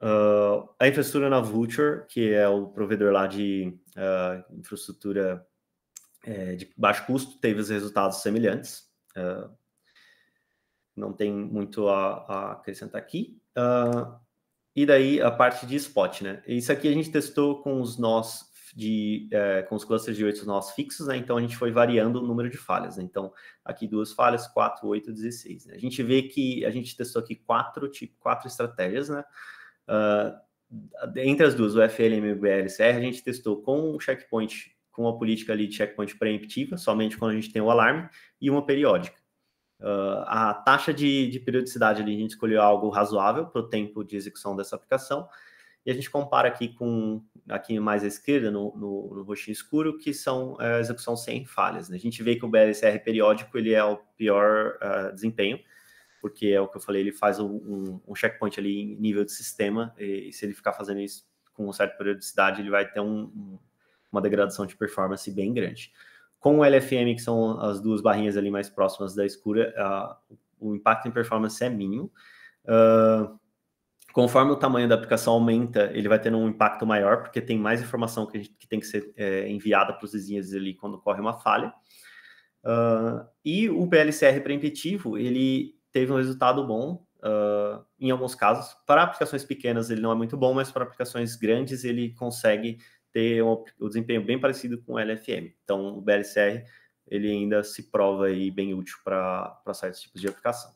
Uh, a infraestrutura na Vulture, que é o provedor lá de uh, infraestrutura é, de baixo custo, teve os resultados semelhantes. Uh, não tem muito a, a acrescentar aqui. e daí a parte de spot, né? Isso aqui a gente testou com os nós de, é, com os clusters de 8 nós fixos, né? Então a gente foi variando o número de falhas. Né? Então, aqui duas falhas, 4, 8, 16. Né? A gente vê que a gente testou aqui quatro, quatro estratégias, né? Uh, entre as duas, o FL e o a gente testou com um checkpoint, com uma política ali de checkpoint preemptiva, somente quando a gente tem o alarme, e uma periódica. Uh, a taxa de, de periodicidade ali, a gente escolheu algo razoável para o tempo de execução dessa aplicação, e a gente compara aqui com, aqui mais à esquerda, no, no, no roxinho escuro, que são é, execução sem falhas. Né? A gente vê que o BLCR periódico ele é o pior uh, desempenho, porque é o que eu falei, ele faz um, um, checkpoint ali em nível de sistema, e, e, se ele ficar fazendo isso com uma certa periodicidade, ele vai ter um, uma degradação de performance bem grande. Com o LFM, que são as duas barrinhas ali mais próximas da escura, uh, o impacto em performance é mínimo. Uh, conforme o tamanho da aplicação aumenta, ele vai tendo um impacto maior, porque tem mais informação que, gente, que tem que ser é, enviada para os vizinhos ali quando ocorre uma falha. Uh, e o PLCR preemptivo, ele teve um resultado bom uh, em alguns casos. Para aplicações pequenas ele não é muito bom, mas para aplicações grandes ele consegue ter um, um desempenho bem parecido com o LFM. Então o BLCR ele ainda se prova aí bem útil para certos tipos de aplicação.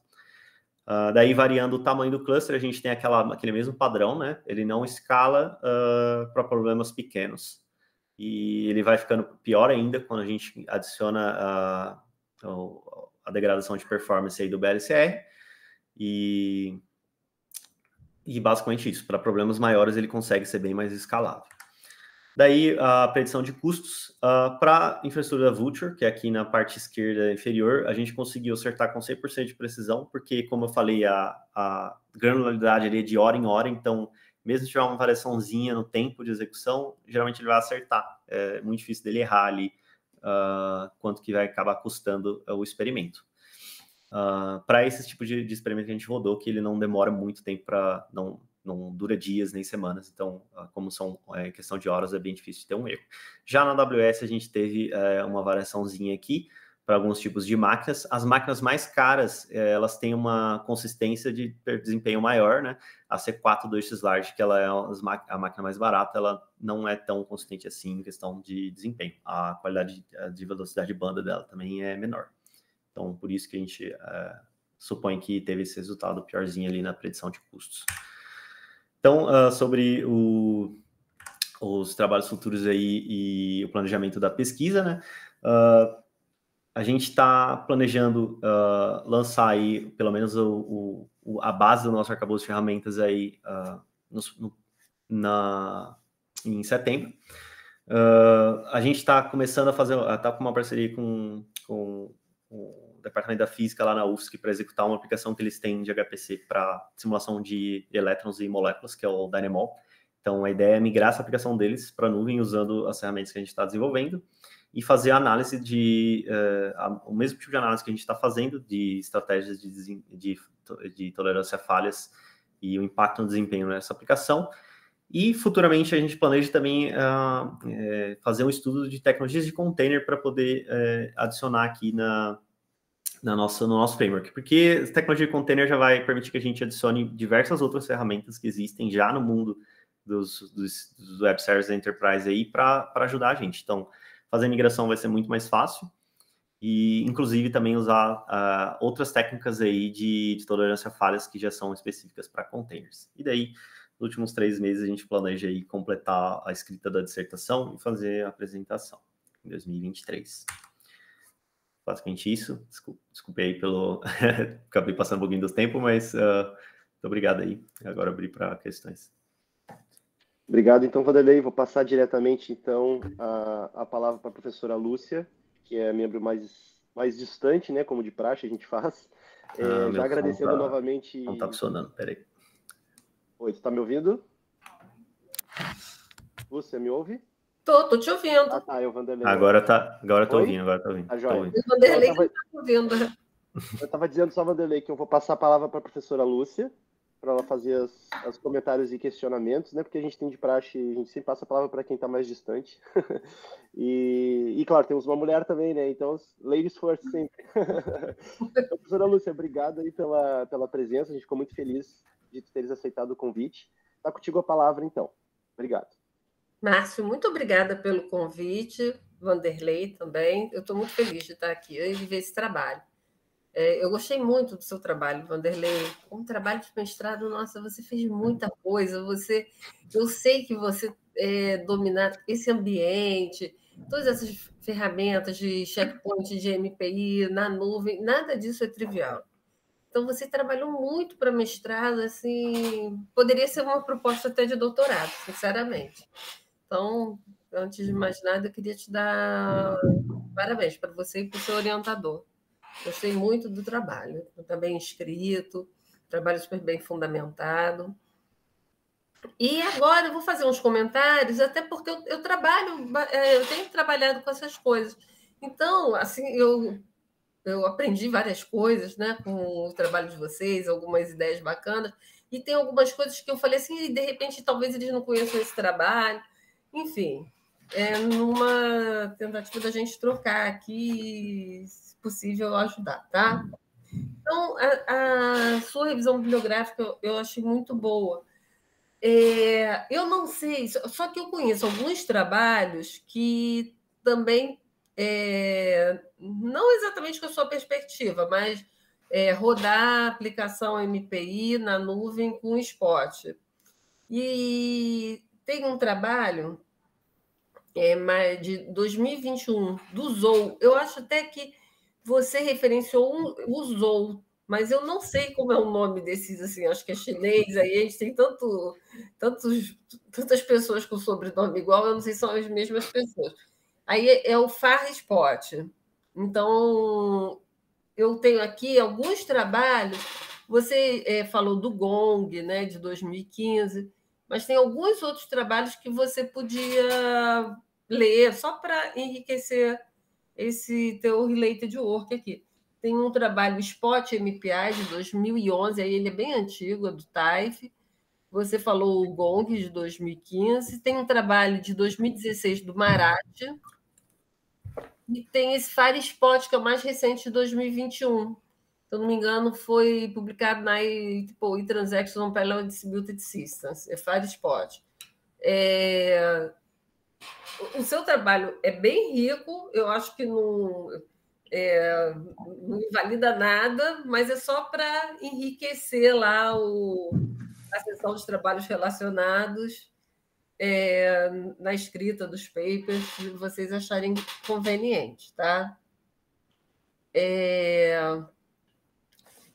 Uh, daí, variando o tamanho do cluster, a gente tem aquela, aquele mesmo padrão, né? Ele não escala uh, ah, para problemas pequenos. E ele vai ficando pior ainda quando a gente adiciona a a degradação de performance aí do BLCR. E, e basicamente isso. Para problemas maiores, ele consegue ser bem mais escalável. Daí a predição de custos uh, ah, para infraestrutura Vulture, que é aqui na parte esquerda inferior, a gente conseguiu acertar com 100% de precisão, porque, como eu falei, a, a granularidade ali é de hora em hora, então, mesmo se tiver uma variaçãozinha no tempo de execução, geralmente ele vai acertar. É muito difícil dele errar ali uh, quanto que vai acabar custando é, o experimento. Uh, ah, para esse tipo de, de experimento que a gente rodou, que ele não demora muito tempo para não dura dias nem semanas, então, ah, como são é, questão de horas, é bem difícil de ter um erro. Já na AWS, a gente teve é, uma variaçãozinha aqui para alguns tipos de máquinas. As máquinas mais caras, é, elas têm uma consistência de desempenho maior, né? A C4 2 X Large, que ela é a máquina mais barata, ela não é tão consistente assim em questão de desempenho. A qualidade é, de velocidade de banda dela também é menor. Então, por isso que a gente é, supõe que teve esse resultado piorzinho ali na predição de custos. Então, uh, sobre o, os trabalhos futuros aí e o planejamento da pesquisa, né? Uh, a gente está planejando uh, lançar aí, pelo menos, o, o, a base do nosso arcabouço de ferramentas aí no, no, na, em setembro. a gente está começando a fazer, está com uma parceria com, com, com departamento da física lá na UFSC para executar uma aplicação que eles têm de HPC para simulação de elétrons e moléculas, que é o Dynamol. Então a ideia é migrar essa aplicação deles para a nuvem usando as ferramentas que a gente está desenvolvendo e fazer a análise de uh, o mesmo tipo de análise que a gente está fazendo de estratégias de, de, de tolerância a falhas e o impacto no desempenho nessa aplicação. E futuramente a gente planeja também uh, é, fazer um estudo de tecnologias de container para poder eh, adicionar aqui na, na nossa, no nosso framework, porque a tecnologia de container já vai permitir que a gente adicione diversas outras ferramentas que existem já no mundo dos, dos, dos web services da enterprise aí para ajudar a gente. Então, fazer a migração vai ser muito mais fácil e, inclusive, também usar uh, outras técnicas aí de, de tolerância a falhas que já são específicas para containers. E daí, nos últimos três meses, a gente planeja aí completar a escrita da dissertação e fazer a apresentação em 2023 basicamente isso. Desculpe, desculpe aí pelo. Acabei passando um pouquinho do tempo, mas uh, muito obrigado aí. Agora abri para questões. Obrigado, então, Vanderlei. Vou passar diretamente, então, a, a palavra para a professora Lúcia, que é membro mais, mais distante, né, como de praxe a gente faz. Ah, é, já agradecendo tá, novamente... Não está funcionando, peraí. Oi, você está me ouvindo? Lúcia, me ouve? Tô, tô te ouvindo. Ah, tá, eu, é Vanderlei. Agora tá, agora tô Oi? ouvindo, agora tô ouvindo. Tá joia. Tô Vanderlei eu tava... tá ouvindo. Eu tava dizendo só, Vanderlei, que eu vou passar a palavra para a professora Lúcia, para ela fazer as, as, comentários e questionamentos, né? Porque a gente tem de praxe, a gente sempre passa a palavra para quem está mais distante. E, e, claro, temos uma mulher também, né? Então, ladies first sempre. Então, professora Lúcia, obrigado aí pela, pela presença, a gente ficou muito feliz de teres aceitado o convite. Tá contigo a palavra, então. Obrigado. Márcio, muito obrigada pelo convite, Vanderlei também. Eu estou muito feliz de estar aqui e de ver esse trabalho. É, eu gostei muito do seu trabalho, Vanderlei. Um trabalho de mestrado, nossa, você fez muita coisa. Você, eu sei que você é, dominar esse ambiente, todas essas ferramentas de checkpoint, de MPI, na nuvem, nada disso é trivial. Então você trabalhou muito para mestrado, assim, poderia ser uma proposta até de doutorado, sinceramente. Então, antes de mais nada, eu queria te dar parabéns para você e para o seu orientador. Gostei muito do trabalho, está bem escrito, trabalho super bem fundamentado. E agora eu vou fazer uns comentários, até porque eu, eu trabalho, é, eu tenho trabalhado com essas coisas. Então, assim, eu, eu aprendi várias coisas né, com o trabalho de vocês, algumas ideias bacanas, e tem algumas coisas que eu falei assim, e de repente talvez eles não conheçam esse trabalho enfim, é numa tentativa da gente trocar aqui se possível, ajudar, tá? Então, a, a sua revisão bibliográfica eu, eu achei muito boa. É, eu não sei, só que eu conheço alguns trabalhos que também, é, não exatamente com a sua perspectiva, mas é, rodar a aplicação MPI na nuvem com o Spot. E tem um trabalho é, de 2021 do Zou. Eu acho até que você referenciou um, o Zou, mas eu não sei como é o nome desses, assim, acho que é chinês, aí a gente tem tanto, tantos, tantas pessoas com sobrenome igual, eu não sei se são as mesmas pessoas. Aí é, é o Far Spot. Então, eu tenho aqui alguns trabalhos. Você é, falou do Gong, né, de 2015, mas tem alguns outros trabalhos que você podia ler, só para enriquecer esse teu related work aqui. Tem um trabalho Spot MPI de 2011, aí ele é bem antigo, é do TAIF. Você falou o Gong de 2015. Tem um trabalho de 2016 do Marathi. E tem esse Fire Spot, que é o mais recente de 2021. Se eu não me engano, foi publicado na tipo, e-Transaction Parallel Distributed Systems, é Fire Spot. É, o seu trabalho é bem rico, eu acho que não, é, não invalida nada, mas é só para enriquecer lá o, a sessão de trabalhos relacionados é, na escrita dos papers, se vocês acharem conveniente, tá? É,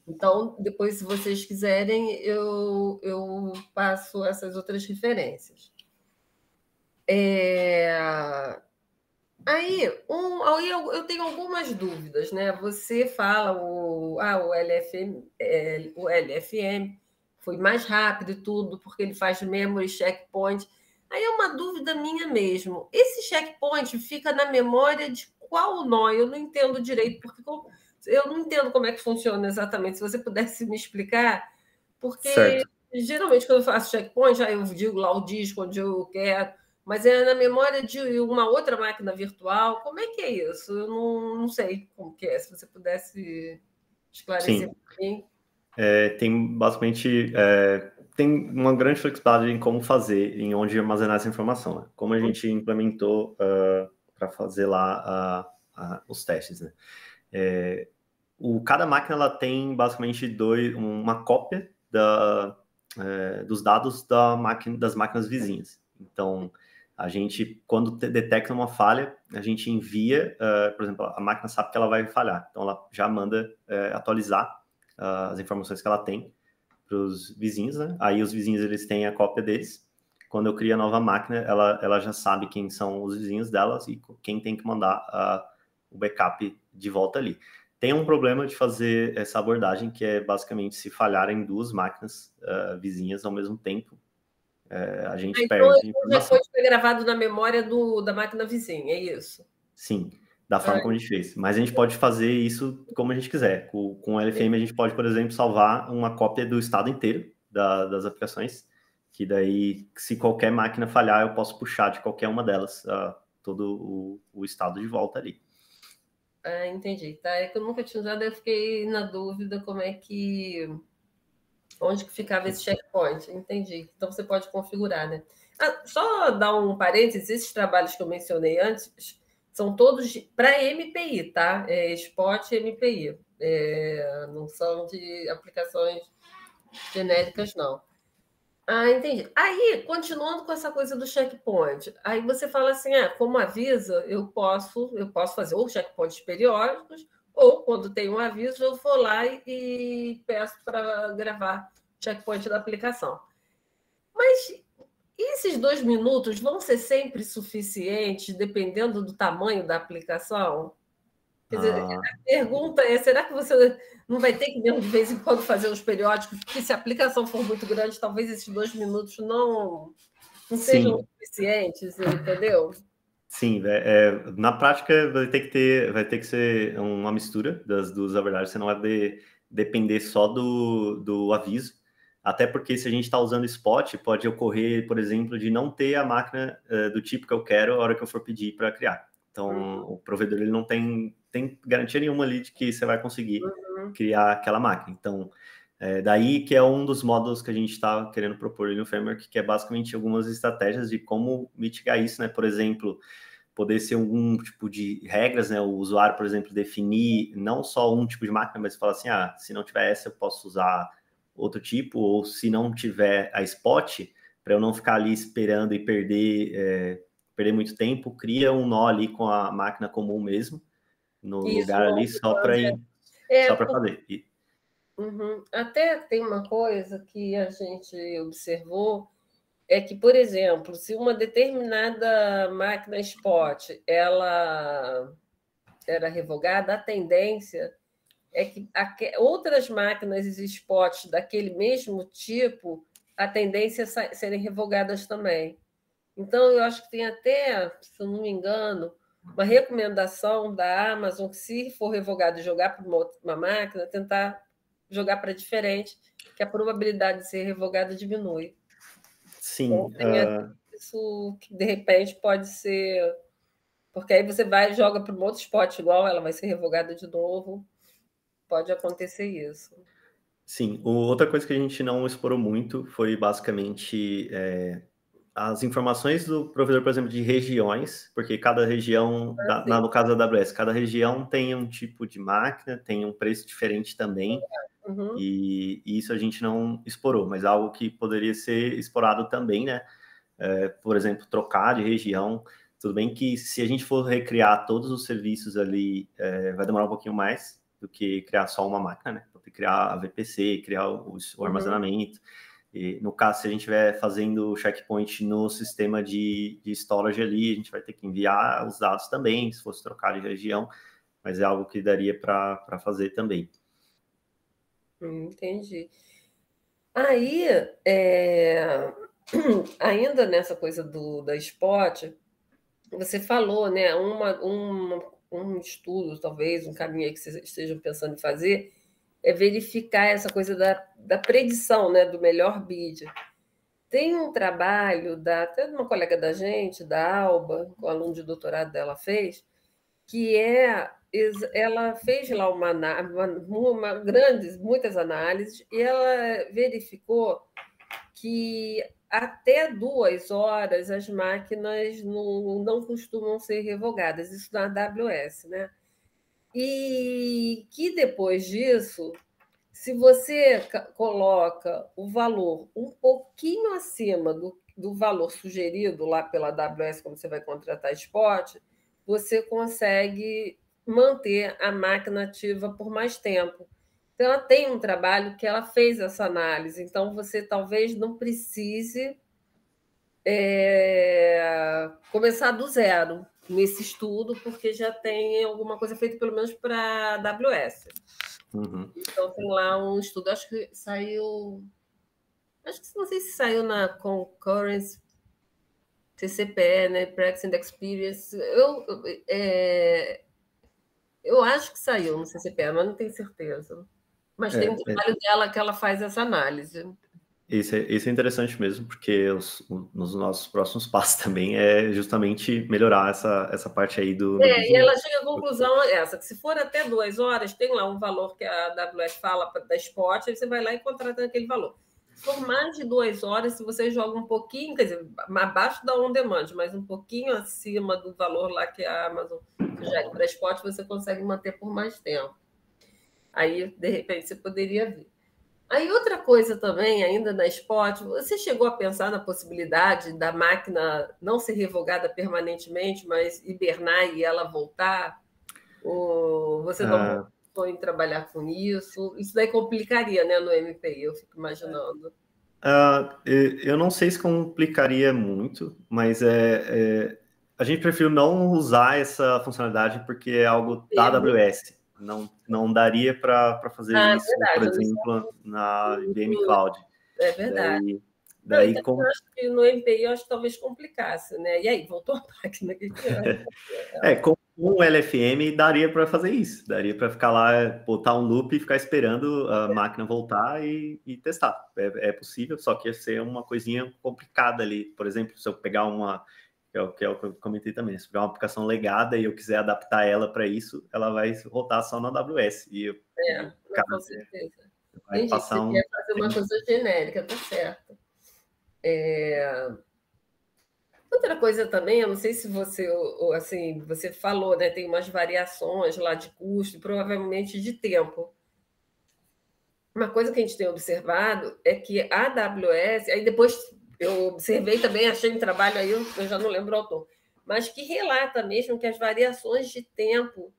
então, depois, se vocês quiserem, eu, eu passo essas outras referências. É... Aí, um, aí eu, eu, tenho algumas dúvidas, né? Você fala o, ah, o, LFM, é, o LFM foi mais rápido e tudo, porque ele faz memory checkpoint. Aí é uma dúvida minha mesmo. Esse checkpoint fica na memória de qual nó? Eu não entendo direito, porque eu não entendo como é que funciona exatamente. Se você pudesse me explicar, porque certo. geralmente quando eu faço checkpoint, aí eu digo lá o disco onde eu quero mas é na memória de uma outra máquina virtual. Como é que é isso? Eu não, não sei como que é, se você pudesse esclarecer Sim. É, tem basicamente é, tem uma grande flexibilidade em como fazer, em onde armazenar essa informação. Né? Como a uhum. gente implementou uh, ah, para fazer lá os testes. Né? É, o, cada máquina ela tem basicamente dois, uma cópia da, é, dos dados da máquina, das máquinas vizinhas. Então, a gente, quando detecta uma falha, a gente envia, uh, por exemplo, a máquina sabe que ela vai falhar, então ela já manda uh, atualizar uh, as informações que ela tem para os vizinhos, né? Aí os vizinhos eles têm a cópia deles. Quando eu crio a nova máquina, ela, ela já sabe quem são os vizinhos delas e quem tem que mandar ah, o backup de volta ali. Tem um problema de fazer essa abordagem que é basicamente se falharem duas máquinas vizinhas ao mesmo tempo, é, a gente ah, então, perde. Já foi gravado na memória do, da máquina vizinha, é isso? Sim, da forma é. como a gente fez. Mas a gente pode fazer isso como a gente quiser. Com, com o LFM, a gente pode, por exemplo, salvar uma cópia do estado inteiro da, das aplicações, que daí, se qualquer máquina falhar, eu posso puxar de qualquer uma delas uh, todo o, o estado de volta ali. Ah, entendi. Tá, é que eu nunca tinha usado, eu fiquei na dúvida como é que Onde que ficava esse checkpoint? Entendi. Então você pode configurar, né? Ah, só dar um parênteses, esses trabalhos que eu mencionei antes são todos para MPI, tá? É, Spot MPI. É, não são de aplicações genéricas, não. Ah, entendi. Aí, continuando com essa coisa do checkpoint, aí você fala assim, ah, como avisa, eu posso, eu posso fazer ou checkpoints periódicos ou, quando tem um aviso, eu vou lá e peço para gravar checkpoint da aplicação. Mas esses dois minutos vão ser sempre suficientes, dependendo do tamanho da aplicação? Quer dizer, ah. a pergunta é: será que você não vai ter que, mesmo de vez em quando, fazer uns periódicos? Porque se a aplicação for muito grande, talvez esses dois minutos não, não sejam Sim. suficientes, entendeu? Sim, é, é, na prática vai ter que ter, vai ter que ser uma mistura das duas verdade. Você não vai de, depender só do, do aviso, até porque se a gente está usando spot, pode ocorrer, por exemplo, de não ter a máquina é, do tipo que eu quero a hora que eu for pedir para criar. Então, uhum. o provedor ele não tem, tem garantia nenhuma ali de que você vai conseguir uhum. criar aquela máquina. Então, é daí que é um dos módulos que a gente está querendo propor no Framework, que é basicamente algumas estratégias de como mitigar isso, né? Por exemplo, poder ser algum tipo de regras, né? O usuário, por exemplo, definir não só um tipo de máquina, mas falar assim, ah, se não tiver essa, eu posso usar outro tipo, ou se não tiver a spot, para eu não ficar ali esperando e perder, é, perder muito tempo, cria um nó ali com a máquina comum mesmo, no isso, lugar ali, só para é, só para fazer. Uhum. Até tem uma coisa que a gente observou, é que, por exemplo, se uma determinada máquina spot ela era revogada, a tendência é que outras máquinas spot daquele mesmo tipo, a tendência é serem revogadas também. Então, eu acho que tem até, se não me engano, uma recomendação da Amazon que, se for revogado e jogar para uma máquina, tentar jogar para diferente, que a probabilidade de ser revogada diminui. Sim. Então, uh... Isso que de repente pode ser. Porque aí você vai e joga para um outro esporte igual, ela vai ser revogada de novo. Pode acontecer isso. Sim, outra coisa que a gente não explorou muito foi basicamente é, as informações do provedor, por exemplo, de regiões, porque cada região, ah, da, na, no caso da AWS, cada região tem um tipo de máquina, tem um preço diferente também. É Uhum. E, e, isso a gente não explorou, mas algo que poderia ser explorado também, né? É, por exemplo, trocar de região. Tudo bem que se a gente for recriar todos os serviços ali, é, vai demorar um pouquinho mais do que criar só uma máquina, né? Porque então, criar a VPC, criar os, o uhum. armazenamento. E, no caso, se a gente estiver fazendo o checkpoint no sistema de, de storage ali, a gente vai ter que enviar os dados também, se fosse trocar de região, mas é algo que daria para fazer também. Hum, entendi. Aí, é, ainda nessa coisa do, da esporte, você falou, né? Uma, um um estudo, talvez, um caminho aí que vocês estejam pensando em fazer, é verificar essa coisa da, da predição, né? Do melhor bid. Tem um trabalho da até uma colega da gente, da Alba, o um aluno de doutorado dela fez, que é ela fez lá uma, uma, uma grandes, muitas análises e ela verificou que até duas horas as máquinas não, não costumam ser revogadas, isso na AWS, né? E que depois disso, se você coloca o valor um pouquinho acima do, do valor sugerido lá pela AWS, quando você vai contratar spot, você consegue manter a máquina ativa por mais tempo. Então, ela tem um trabalho que ela fez essa análise. Então, você talvez não precise é, começar do zero nesse estudo, porque já tem alguma coisa feita, pelo menos, para a AWS. Uhum. Então, tem lá um estudo, acho que saiu. Acho que não sei se saiu na Concurrence TCPE, né? Practice and Experience. Eu, é, eu acho que saiu no CCPA, é mas não tenho certeza. Mas é, tem um é. trabalho é. dela que ela faz essa análise. Isso é, isso é interessante mesmo, porque os, nos nossos próximos passos também é justamente melhorar essa, essa parte aí do. É, e ela chega à conclusão essa, que se for até duas horas, tem lá um valor que a AWS fala da spot, aí você vai lá e contrata aquele valor por mais de duas horas, se você joga um pouquinho, quer dizer, abaixo da on demand, mas um pouquinho acima do valor lá que a Amazon sugere para spot, você consegue manter por mais tempo. Aí, de repente, você poderia vir. Aí, outra coisa também, ainda na spot, você chegou a pensar na possibilidade da máquina não ser revogada permanentemente, mas hibernar e ela voltar? Ou você não. Ah em trabalhar com isso? Isso daí complicaria, né, no MPI, eu fico imaginando. Uh, eu não sei se complicaria muito, mas é, é, a gente prefere não usar essa funcionalidade porque é algo da AWS. Não, não daria para fazer ah, é isso, verdade, por exemplo, na IBM uhum. Cloud. É verdade. Daí, daí não, com... eu acho que no MPI eu acho que talvez complicasse, né? E aí, voltou a máquina. Que é, é com um LFM daria para fazer isso. Daria para ficar lá, botar um loop e ficar esperando a é. máquina voltar e, e testar. É, é, possível, só que ia ser uma coisinha complicada ali. Por exemplo, se eu pegar uma, que é o que é eu comentei também, se eu pegar uma aplicação legada e eu quiser adaptar ela para isso, ela vai rotar só na AWS. E eu, é, com certeza. Vai Entendi, passar você um... quer fazer uma coisa genérica, tá certo. É... Outra coisa também, eu não sei se você, assim, você falou, né, tem umas variações lá de custo, e provavelmente de tempo. Uma coisa que a gente tem observado é que a AWS, aí depois eu observei também, achei um trabalho aí, eu já não lembro o autor, mas que relata mesmo que as variações de tempo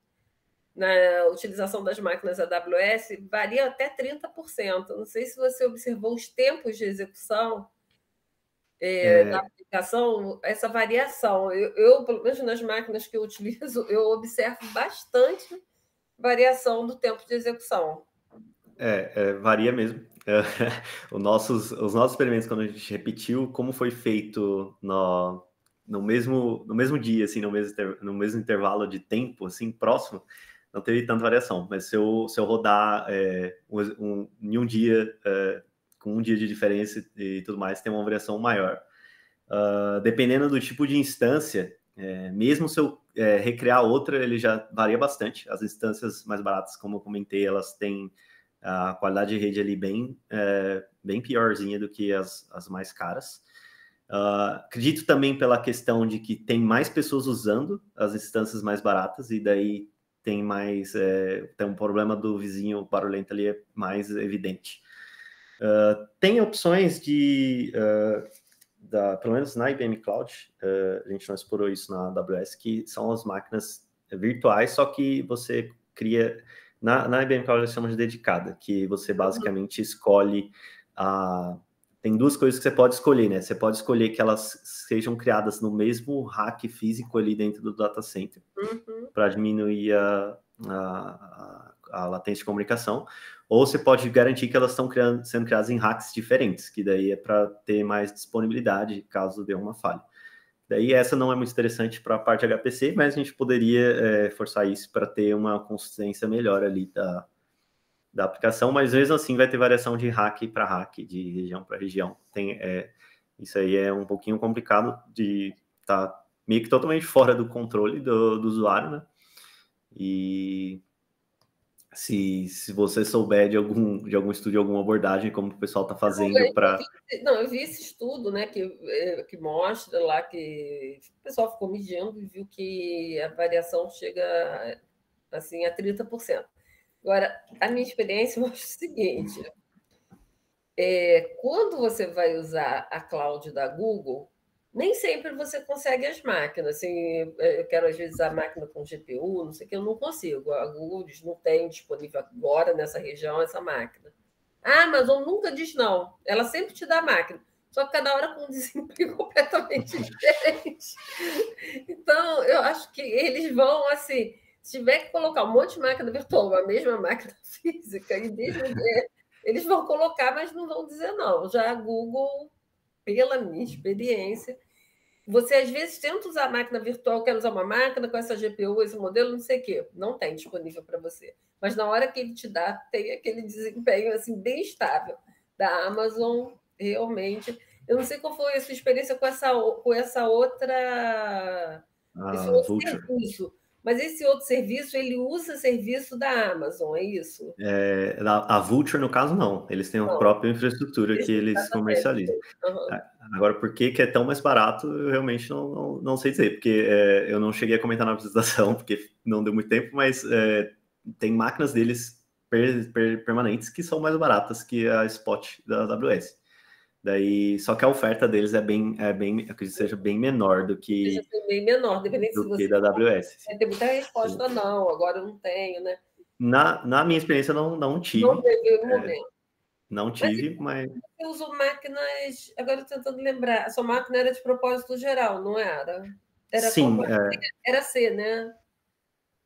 na utilização das máquinas AWS variam até 30%. Não sei se você observou os tempos de execução é, é... aplicação, essa variação. Eu, eu, pelo menos nas máquinas que eu utilizo, eu observo bastante variação do tempo de execução. É, é varia mesmo. É, os, nossos, os nossos experimentos, quando a gente repetiu, como foi feito no, no, mesmo, no mesmo dia, assim, no mesmo, no mesmo intervalo de tempo, assim, próximo, não teve tanta variação. Mas se eu, se eu rodar é, um, um, em um dia é, com um dia de diferença e tudo mais, tem uma variação maior. Uh, dependendo do tipo de instância, é, mesmo se eu é, recriar outra, ele já varia bastante. As instâncias mais baratas, como eu comentei, elas têm a qualidade de rede ali bem, é, bem piorzinha do que as, as mais caras. Uh, acredito também pela questão de que tem mais pessoas usando as instâncias mais baratas e daí tem mais é, tem um problema do vizinho barulhento ali é mais evidente. Ah, tem opções de, uh, da, pelo menos na IBM Cloud, uh, a gente não explorou isso na AWS, que são as máquinas virtuais, só que você cria. Na, na IBM Cloud eles chamam de dedicada, que você uhum. basicamente escolhe a. Tem duas coisas que você pode escolher, né? Você pode escolher que elas sejam criadas no mesmo rack físico ali dentro do data center, uhum. para diminuir a, a a latência de comunicação, ou você pode garantir que elas estão criando, sendo criadas em hacks diferentes, que daí é para ter mais disponibilidade caso dê uma falha. Daí essa não é muito interessante para a parte HPC, mas a gente poderia é, forçar isso para ter uma consistência melhor ali da, da aplicação, mas mesmo assim vai ter variação de hack para hack, de região para região. Tem, é, isso aí é um pouquinho complicado de estar tá meio que totalmente fora do controle do, do usuário, né? E se, se você souber de algum, de algum estudo, de alguma abordagem, como o pessoal está fazendo para. Não, eu vi esse estudo, né, que, eh, que mostra lá que o pessoal ficou medindo e viu que a variação chega assim a 30%. Agora, a minha experiência mostra o seguinte: é, quando você vai usar a cloud da Google, nem sempre você consegue as máquinas. Assim, eh, eu quero, às vezes, a máquina com GPU, não sei o que, eu não consigo. A Google diz, não tem disponível agora nessa região essa máquina. A ah, Amazon nunca diz não. Ela sempre te dá a máquina. Só que cada hora com um desempenho completamente uhum. diferente. Então, eu acho que eles vão, assim, se tiver que colocar um monte de máquina virtual, a mesma máquina física, e mesmo, é, eles vão colocar, mas não vão dizer não. Já a Google pela minha experiência, você às vezes tenta usar a máquina virtual, quer usar uma máquina com essa GPU, esse modelo, não sei o quê. Não tem disponível para você. Mas na hora que ele te dá, tem aquele desempenho assim bem estável da Amazon, realmente. Eu não sei qual foi a sua experiência com essa, com essa outra. Ah, esse outro serviço. Mas esse outro serviço, ele usa serviço da Amazon, é isso? É, a Vulture, no caso, não. Eles têm não. a própria infraestrutura que eles comercializam. Uhum. Agora, por que, que é tão mais barato, eu realmente não, não, não sei dizer, porque é, eu não cheguei a comentar na apresentação, porque não deu muito tempo, mas é, tem máquinas deles per, per, permanentes que são mais baratas que a Spot da AWS. Daí, só que a oferta deles é bem, é bem, eu acredito que seja bem menor do que. bem menor, dependendo do se você. Que da AWS. é ter muita resposta, Sim. não, agora eu não tenho, né? Na, na minha experiência, não, não tive. Não teve um é, momento. É, não tive, mas, mas. uso usou máquinas. Agora eu tentando lembrar. A sua máquina era de propósito geral, não era? era Sim. Como... É... Assim? Era C, né?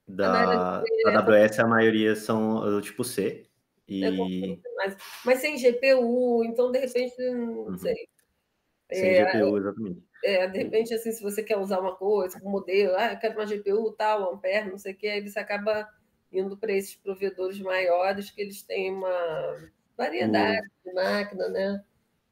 Da, da AWS, a maioria são do tipo C. E... mas, mas, sem GPU, então de repente, não uhum. sei. Sem é, GPU, exatamente. É, de repente, assim, se você quer usar uma coisa, um modelo, ah, eu quero uma GPU, tal, Ampere, não sei o que, aí você acaba indo para esses provedores maiores que eles têm uma variedade de máquina, né?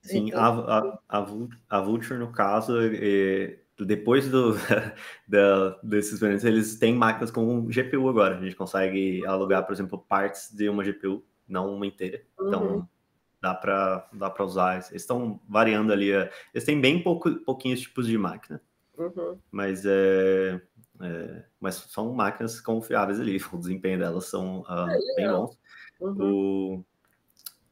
Sim, então, a, a, a Vulture, no caso, é, é depois do, da, desses eventos, eles têm máquinas com GPU agora. A gente consegue alugar, por exemplo, partes de uma GPU não uma inteira. Então, uhum. Então dá para dá para usar. Eles estão variando ali. É, eles têm bem pouco, pouquinhos tipos de máquina, uhum. mas é, é, mas são máquinas confiáveis ali. O desempenho delas são uh, é, bem bons. Uhum. O,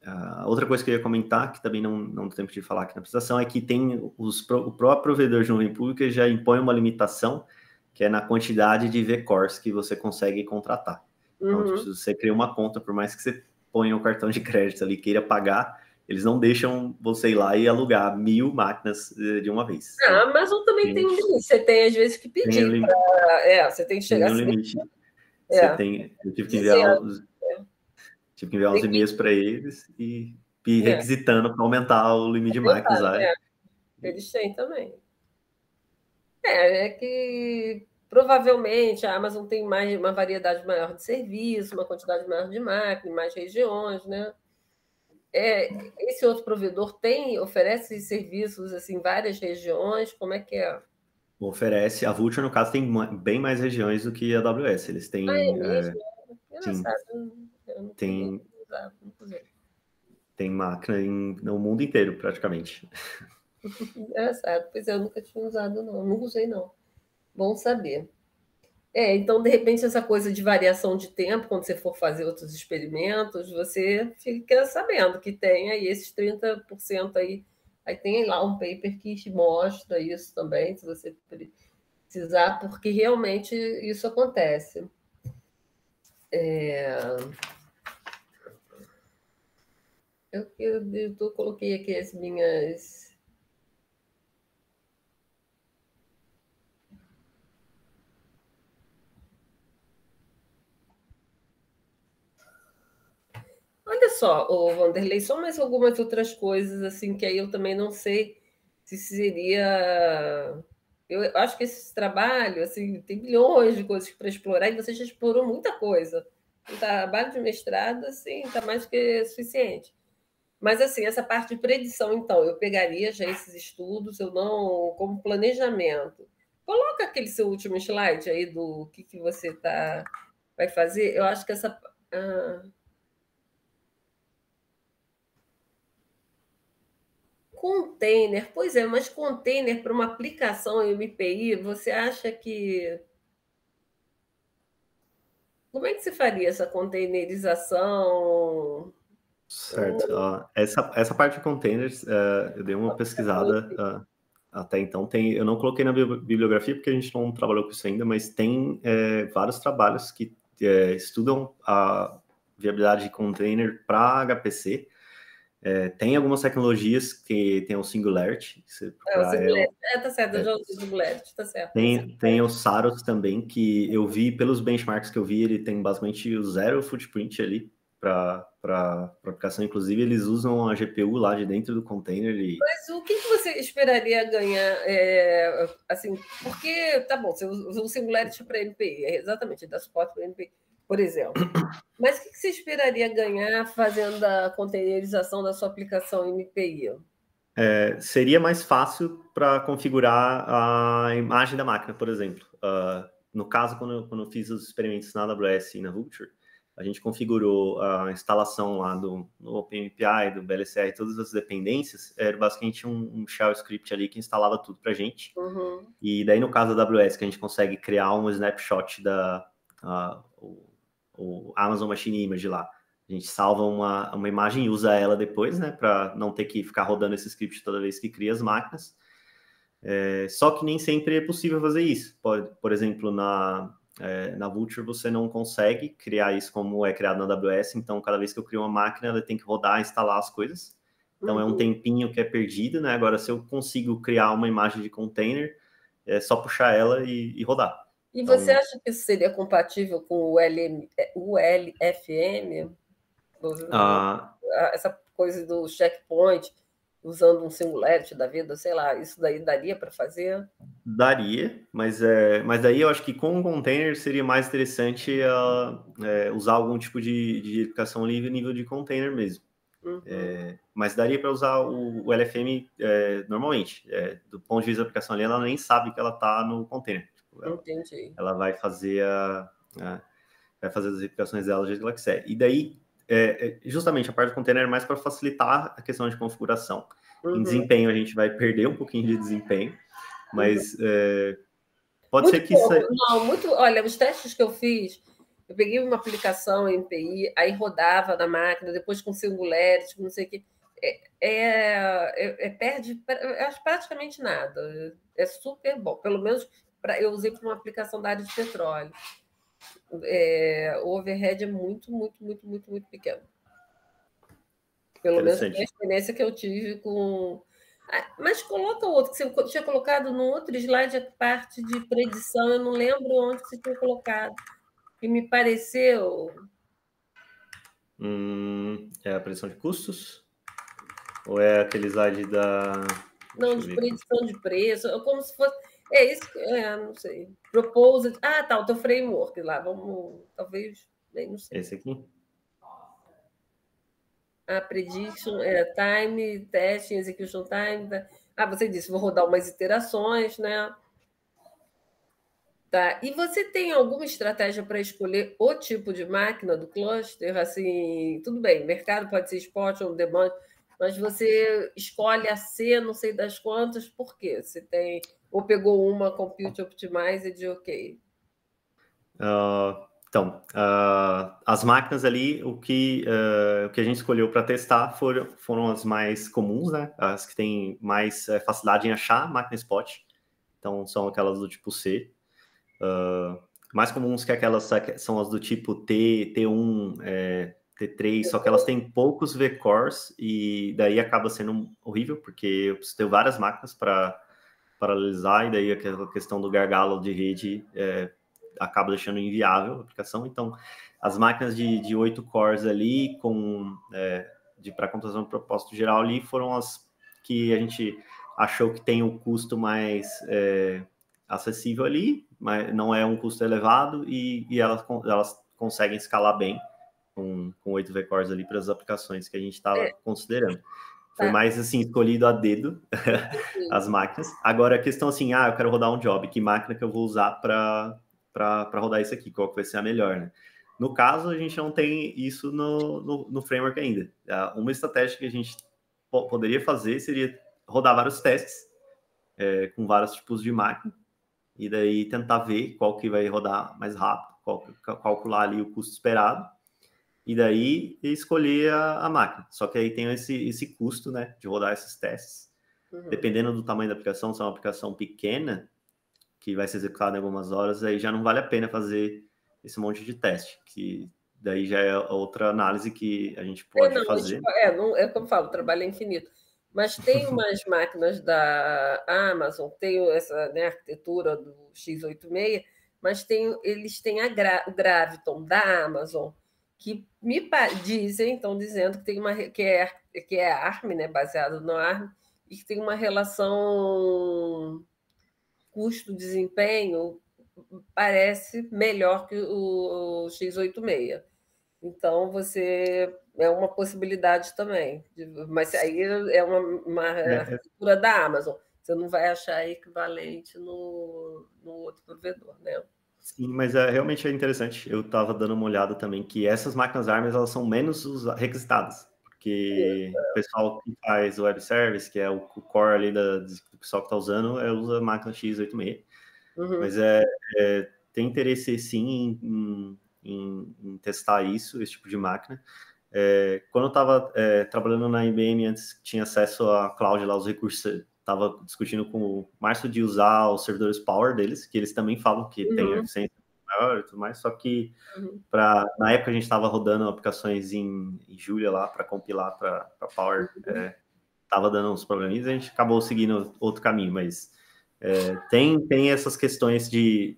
ah, outra coisa que eu ia comentar, que também não, não tem tempo de falar aqui na apresentação, é que tem os, o próprio provedor de nuvem pública já impõe uma limitação, que é na quantidade de V-cores que você consegue contratar. Então, uhum. tipo, você cria uma conta, por mais que você põe o cartão de crédito ali, queira pagar, eles não deixam você ir lá e alugar mil máquinas eh, de uma vez. Ah, mas Amazon também tem, um limite. Você tem, às vezes, que pedir. Tem pra... É, você tem que chegar... Tem um assim. limite. Assim. Você é. tem... Eu tive que enviar é. os... é. tive que enviar uns e-mails que... para eles e, e é. requisitando para aumentar o limite de máquinas. Lá. É. Eles têm também. É, é que Provavelmente a Amazon tem mais uma variedade maior de serviço, uma quantidade maior de máquinas, mais regiões, né? É, esse outro provedor tem, oferece serviços assim, em várias regiões, como é que é? Oferece, a Vulture, no caso, tem bem mais regiões do que a AWS. Eles têm. Ah, é mesmo? É, tem, tem, tem máquina em, no mundo inteiro, praticamente. Engraçado, pois é, eu nunca tinha usado, não. Nunca usei, não. Bom saber. É, então, de repente, essa coisa de variação de tempo, quando você for fazer outros experimentos, você fica sabendo que tem aí esses 30% aí. Aí tem lá um paper que mostra isso também, se você precisar, porque realmente isso acontece. É... Eu, eu, eu coloquei aqui as minhas Olha só, o Vanderlei, só mais algumas outras coisas assim que aí eu também não sei se seria. Eu acho que esse trabalho assim tem bilhões de coisas para explorar e você já explorou muita coisa. O trabalho de mestrado assim está mais que suficiente. Mas assim essa parte de predição, então eu pegaria já esses estudos, eu não como planejamento. Coloca aquele seu último slide aí do que que você tá vai fazer. Eu acho que essa ah. Container, pois é, mas container para uma aplicação MPI, você acha que. Como é que se faria essa containerização? Certo. Uh, essa, essa parte de containers, uh, eu dei uma pesquisada uh, até então. Tem, eu não coloquei na bibliografia porque a gente não trabalhou com isso ainda, mas tem é, vários trabalhos que é, estudam a viabilidade de container para HPC. É, tem algumas tecnologias que tem o Singularity. É, é, o Singularity. É, tá certo, é, o Singularity, tá certo. Tá tem, tem o Saros também, que eu vi pelos benchmarks que eu vi, ele tem basicamente o zero footprint ali para aplicação. Inclusive, eles usam a GPU lá de dentro do container. E... Mas o que, que você esperaria ganhar? É, assim, porque, tá bom, você usa o Singularity para NPI, é, exatamente, dá suporte para NPI por exemplo. Mas o que você esperaria ganhar fazendo a containerização da sua aplicação MPI? É, seria mais fácil para configurar a imagem da máquina, por exemplo. Uh, no caso, quando eu, quando eu, fiz os experimentos na AWS e na Vulture, a gente configurou a instalação lá do, OpenMPI, do BLCR, todas as dependências, era basicamente um, um shell script ali que instalava tudo para gente. Uhum. E daí, no caso da AWS, que a gente consegue criar um snapshot da o Amazon Machine Image lá. A gente salva uma, uma imagem e usa ela depois, né? Para não ter que ficar rodando esse script toda vez que cria as máquinas. É, só que nem sempre é possível fazer isso. Pode, por exemplo, na, é, na Vulture você não consegue criar isso como é criado na AWS, então cada vez que eu crio uma máquina, ela tem que rodar instalar as coisas. Então uhum. é um uhum. tempinho que é perdido, né? Agora, se eu consigo criar uma imagem de container, é só puxar ela e, e rodar. E então, você acha que isso seria compatível com o, LM, é, LFM? Ah, essa coisa do checkpoint, usando um singularity da vida, sei lá, isso daí daria para fazer? Daria, mas, é, mas daí eu acho que com o container seria mais interessante uh, é, usar algum tipo de, de aplicação livre nível de container mesmo. Uhum. É, mas daria para usar o, o LFM é, normalmente. É, do ponto de vista da aplicação ali, ela nem sabe que ela está no container. Ela vai fazer a, a vai fazer as verificações dela do jeito que ela quiser. E daí, é, é justamente a parte do container é mais para facilitar a questão de configuração. Uhum. Em desempenho, a gente vai perder um pouquinho de desempenho, mas uhum. é, pode muito ser que isso. É não, muito. Olha, os testes que eu fiz, eu peguei uma aplicação em MPI, aí rodava na máquina, depois com singulares, com não sei o quê. É, é, é perde acho praticamente nada. É super bom. Pelo menos pra, eu usei para uma aplicação da área de petróleo. É, o overhead é muito, muito, muito, muito, muito pequeno. Pelo menos a experiência que eu tive com. Ah, mas coloca outro, que você tinha colocado no outro slide a parte de predição, eu não lembro onde você tinha colocado. E me pareceu. Hum, é a predição de custos? Ou é aquele slide da. Não, de predição de preço, como se fosse. É isso que. É, não sei. Proposed. Ah, tá, o teu framework lá. Vamos. Talvez. nem não sei. Esse aqui? A ah, prediction, é, time, testing, execution time. Tá. Ah, você disse, vou rodar umas iterações, né? Tá. E você tem alguma estratégia para escolher o tipo de máquina do cluster? Assim, tudo bem, mercado pode ser spot ou demand, mas você escolhe a C, não sei das quantas, por quê? Você tem ou pegou uma Compute Optimizer de ok? Uh, então, uh, as máquinas ali, o que, uh, o que a gente escolheu para testar foram, foram as mais comuns, né? As que têm mais eh, facilidade em achar máquina spot. Então, são aquelas do tipo C. mais comuns que aquelas é são as do tipo T, T1, é, T3, só que elas têm poucos V-cores e daí acaba sendo horrível, porque eu preciso ter várias máquinas para paralelizar, e daí aquela questão do gargalo de rede é, acaba deixando inviável a aplicação. Então, as máquinas de, de 8 cores ali, com é, de para computação de propósito geral ali, foram as que a gente achou que tem o um custo mais é, acessível ali, mas não é um custo elevado, e, e elas, elas conseguem escalar bem com, com V-cores ali para as aplicações que a gente estava é. considerando. Foi tá. mais assim, escolhido a dedo as máquinas. Agora a questão assim, ah, eu quero rodar um job, que máquina que eu vou usar para rodar isso aqui? Qual que vai ser a melhor, né? No caso, a gente não tem isso no, no, no framework ainda. Ah, uma estratégia que a gente poderia fazer seria rodar vários testes é, com vários tipos de máquina e daí tentar ver qual que vai rodar mais rápido, qual, calcular ali o custo esperado e daí escolher a, a, máquina. Só que aí tem esse, esse custo, né, de rodar esses testes. Uhum. Dependendo do tamanho da aplicação, se é uma aplicação pequena, que vai ser executada em algumas horas, aí já não vale a pena fazer esse monte de teste, que daí já é outra análise que a gente é, pode é, não, fazer. Tipo, é, não, é como eu falo, o trabalho é infinito. Mas tem umas máquinas da Amazon, tem essa né, arquitetura do x86, mas tem, eles têm gra, o Graviton da Amazon, que me dizem, estão dizendo que tem uma que é, que é ARM, né, baseado no ARM, e que tem uma relação custo-desempenho parece melhor que o, X86. Então você é uma possibilidade também, mas aí é uma, uma é, é. arquitetura da Amazon. Você não vai achar equivalente no, no outro provedor, né? Sim, mas é, realmente é interessante. Eu estava dando uma olhada também que essas máquinas armas elas são menos requisitadas, porque é, o pessoal que faz o web service, que é o core ali da, do pessoal que está usando, é, usa a máquina x86. Uhum. Mas é, é, tem interesse sim em, em, em, testar isso, esse tipo de máquina. É, quando eu estava é, trabalhando na IBM antes, tinha acesso à cloud lá, os recursos estava discutindo com o Márcio de usar os servidores Power deles, que eles também falam que uhum. tem eficiência maior e tudo mais, só que uhum. Pra, na época a gente estava rodando aplicações em, em Julia lá para compilar para Power, estava uhum. é, dando uns probleminhas, a gente acabou seguindo outro caminho, mas é, tem, tem essas questões de,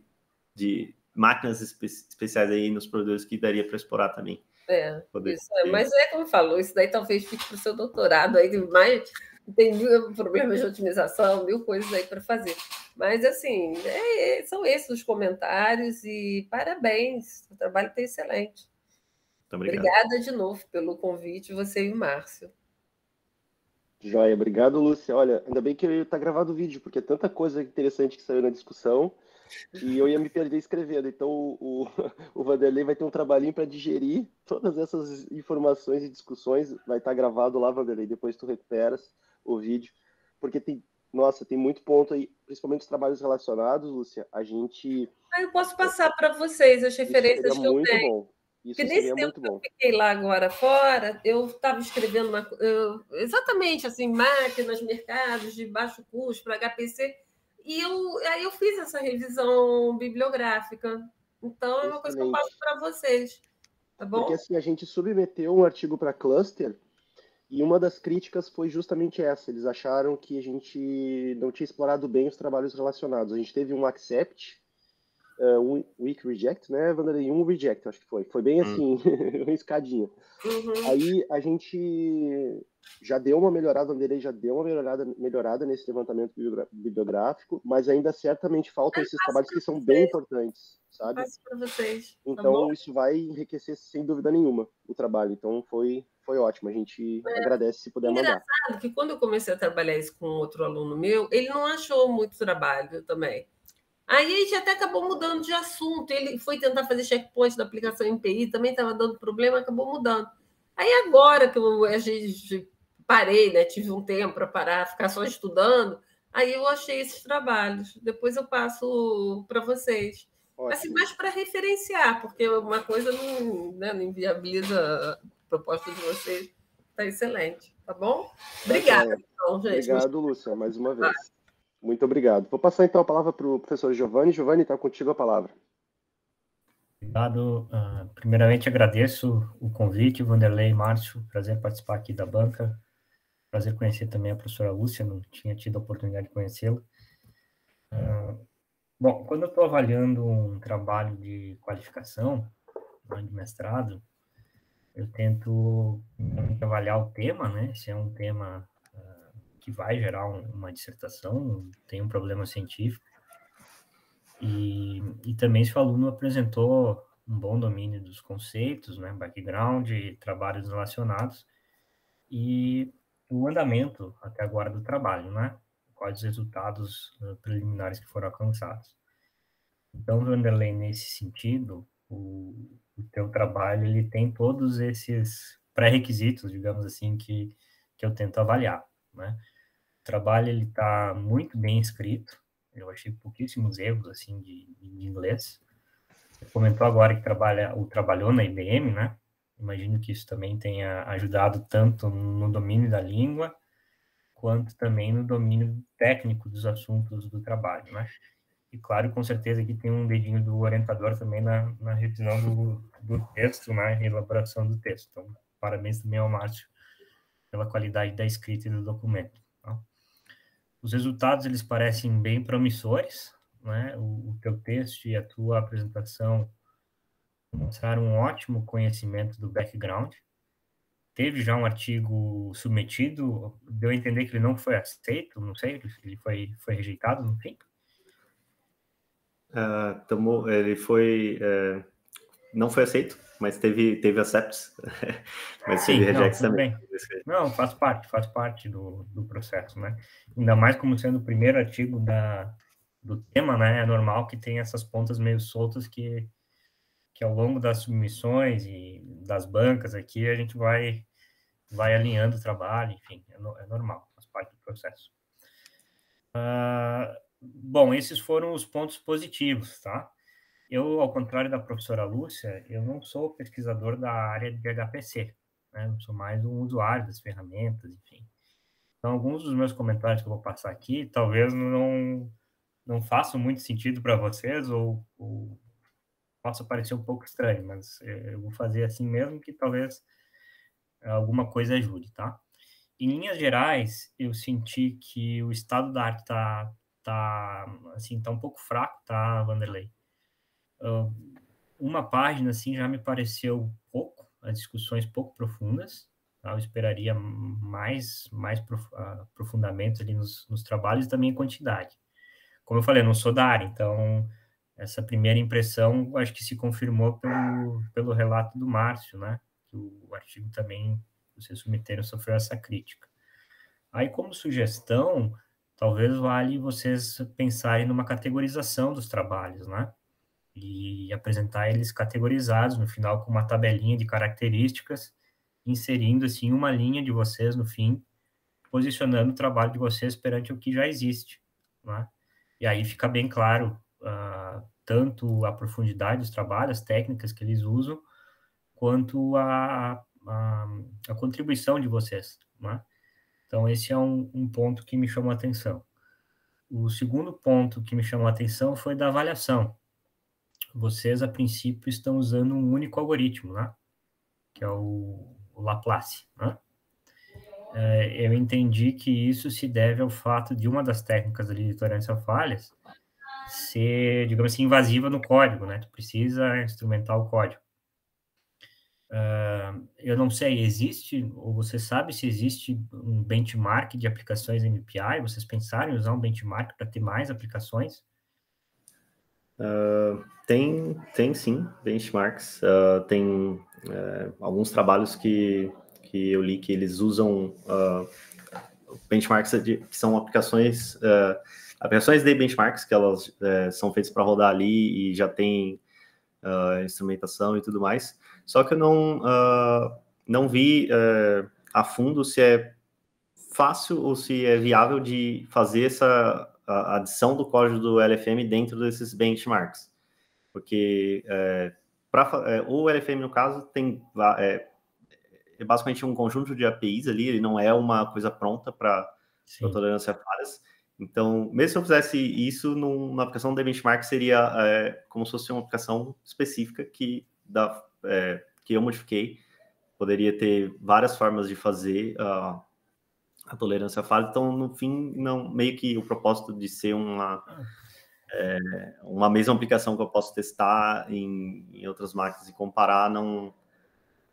de máquinas espe especiais aí nos produtos que daria para explorar também. É, poder... isso é. Mas é como falou, isso daí talvez fique para o seu doutorado aí, mais tem mil problemas de otimização, mil coisas aí para fazer. Mas, assim, é, é, são esses os comentários e parabéns, o trabalho está excelente. Obrigada de novo pelo convite, você e o Márcio. Joia, obrigado, Lúcia. Olha, ainda bem que está gravado o vídeo, porque tanta coisa interessante que saiu na discussão. E eu ia me perder escrevendo. Então o, o, o Vanderlei vai ter um trabalhinho para digerir todas essas informações e discussões. Vai estar tá gravado lá, Vanderlei. Depois tu recuperas o vídeo. Porque tem, nossa, tem muito ponto aí, principalmente os trabalhos relacionados, Lúcia. A gente. Ah, eu posso passar para vocês as referências que eu muito tenho. Bom. Isso Porque nesse tempo que eu fiquei lá agora fora, eu estava escrevendo uma, eu, exatamente assim, máquinas, mercados de baixo custo, HPC. E eu, aí eu fiz essa revisão bibliográfica. Então, é uma coisa que eu passo para vocês. Tá bom? Porque assim, a gente submeteu um artigo para cluster e uma das críticas foi justamente essa. Eles acharam que a gente não tinha explorado bem os trabalhos relacionados. A gente teve um accept, eh, um weak reject, né, Vanderlei? Um reject, acho que foi. Foi bem hum. assim, uhum. uma escadinha. Uhum. Aí a gente já deu uma melhorada, o Anderlei já deu uma melhorada, melhorada nesse levantamento bibliográfico, mas ainda certamente faltam é esses trabalhos que são bem importantes, sabe? Passo para vocês. Tá então, isso vai enriquecer sem dúvida nenhuma o trabalho. Então, foi, foi ótimo. A gente é. agradece se puder Engraçado mandar. Engraçado que quando eu comecei a trabalhar isso com outro aluno meu, ele não achou muito trabalho também. Aí a gente até acabou mudando de assunto. Ele foi tentar fazer checkpoint da aplicação MPI, também estava dando problema, acabou mudando. Aí agora que a gente parei, né? Tive um tempo para parar, ficar só estudando. Aí eu achei esses trabalhos. Depois eu passo para vocês. Assim, Ótimo. Assim, mais para referenciar, porque uma coisa não, né, não inviabiliza a proposta de vocês. Está excelente, tá bom? Tá Obrigada, então, gente. Obrigado, Lúcia, mais uma vez. Muito obrigado. Vou passar então a palavra para o professor Giovanni. Giovanni, está contigo a palavra. Obrigado. Ah, primeiramente, agradeço o convite, Vanderlei Márcio. Prazer participar aqui da banca prazer conhecer também a professora Lúcia, não tinha tido a oportunidade de conhecê-la. Uh, bom, quando eu estou avaliando um trabalho de qualificação, né, de mestrado, eu tento avaliar o tema, né? Se é um tema uh, que vai gerar um, uma dissertação, tem um problema científico. E, e também se o aluno apresentou um bom domínio dos conceitos, né? Background, trabalhos relacionados. E o andamento até agora do trabalho, né? Quais os resultados eh, preliminares que foram alcançados. Então, Vanderlei, nesse sentido, o, o teu trabalho ele tem todos esses pré-requisitos, digamos assim, que, que eu tento avaliar, né? O trabalho ele está muito bem escrito, eu achei pouquíssimos erros assim de, de inglês. Você comentou agora que trabalha o trabalhou na IBM, né? Imagino que isso também tenha ajudado tanto no domínio da língua, quanto também no domínio técnico dos assuntos do trabalho, né? E claro, com certeza que tem um dedinho do orientador também na, na revisão do, do texto, na né? elaboração do texto. Então, parabéns também ao Márcio pela qualidade da escrita e do documento. Tá? Os resultados, eles parecem bem promissores, né? O, o teu texto e a tua apresentação mostraram um ótimo conhecimento do background. Teve já um artigo submetido, deu a entender que ele não foi aceito, não sei, ele foi, foi rejeitado, não tem? Uh, ah, tomou, ele foi. Uh, não foi aceito, mas teve, teve accepts. mas Sim, teve rejects não, também. Não, faz parte, faz parte do, do processo, né? Ainda mais como sendo o primeiro artigo da, do tema, né? É normal que tenha essas pontas meio soltas que que ao longo das submissões e das bancas aqui, a gente vai, vai alinhando o trabalho, enfim, é, no, é normal, faz parte do processo. Uh, bom, esses foram os pontos positivos, tá? Eu, ao contrário da professora Lúcia, eu não sou pesquisador da área de HPC, né? Eu sou mais um usuário das ferramentas, enfim. Então, alguns dos meus comentários que eu vou passar aqui, talvez não, não façam muito sentido para vocês, ou, ou possa parecer um pouco estranho, mas eu vou fazer assim mesmo que talvez alguma coisa ajude, tá? Em linhas gerais, eu senti que o estado da arte tá, tá assim, tá um pouco fraco, tá, Vanderlei? uma página, assim, já me pareceu pouco, as discussões pouco profundas, tá? Eu esperaria mais, mais ah, aprofundamentos ali nos, nos trabalhos e também em quantidade. Como eu falei, eu não sou da área, então essa primeira impressão acho que se confirmou pelo, pelo relato do Márcio, né? Que o artigo também, vocês submeteram, sofreu essa crítica. Aí, como sugestão, talvez vale vocês pensarem numa categorização dos trabalhos, né? E apresentar eles categorizados no final com uma tabelinha de características, inserindo assim uma linha de vocês no fim, posicionando o trabalho de vocês perante o que já existe, né? E aí fica bem claro ah, tanto a profundidade dos trabalhos, as técnicas que eles usam, quanto a, a, a contribuição de vocês. Né? Então, esse é um, um, ponto que me chamou a atenção. O segundo ponto que me chamou a atenção foi da avaliação. Vocês, a princípio, estão usando um único algoritmo, né? que é o, o Laplace. Né? É, eu entendi que isso se deve ao fato de uma das técnicas ali de tolerância a falhas ser, digamos assim, invasiva no código, né? Tu precisa instrumentar o código. Uh, eu não sei, existe, ou você sabe se existe um benchmark de aplicações MPI? Vocês pensaram em usar um benchmark para ter mais aplicações? Uh, tem, tem sim, benchmarks. Uh, tem é, alguns trabalhos que, que eu li que eles usam benchmarks de, que são aplicações aplicações de benchmarks que elas é, são feitas para rodar ali e já tem uh, instrumentação e tudo mais. Só que eu não, uh, não vi uh, a fundo se é fácil ou se é viável de fazer essa adição do código do LFM dentro desses benchmarks. Porque é, pra, é, o LFM, no caso, tem é, é basicamente um conjunto de APIs ali, ele não é uma coisa pronta para tolerância a falhas. Então, mesmo se eu fizesse isso num, na aplicação de benchmark, seria é, como se fosse uma aplicação específica que, da, é, que eu modifiquei. Poderia ter várias formas de fazer a tolerância à fase Então, no fim, não meio que o propósito de ser uma, é, uma mesma aplicação que eu posso testar em, em outras máquinas e comparar, não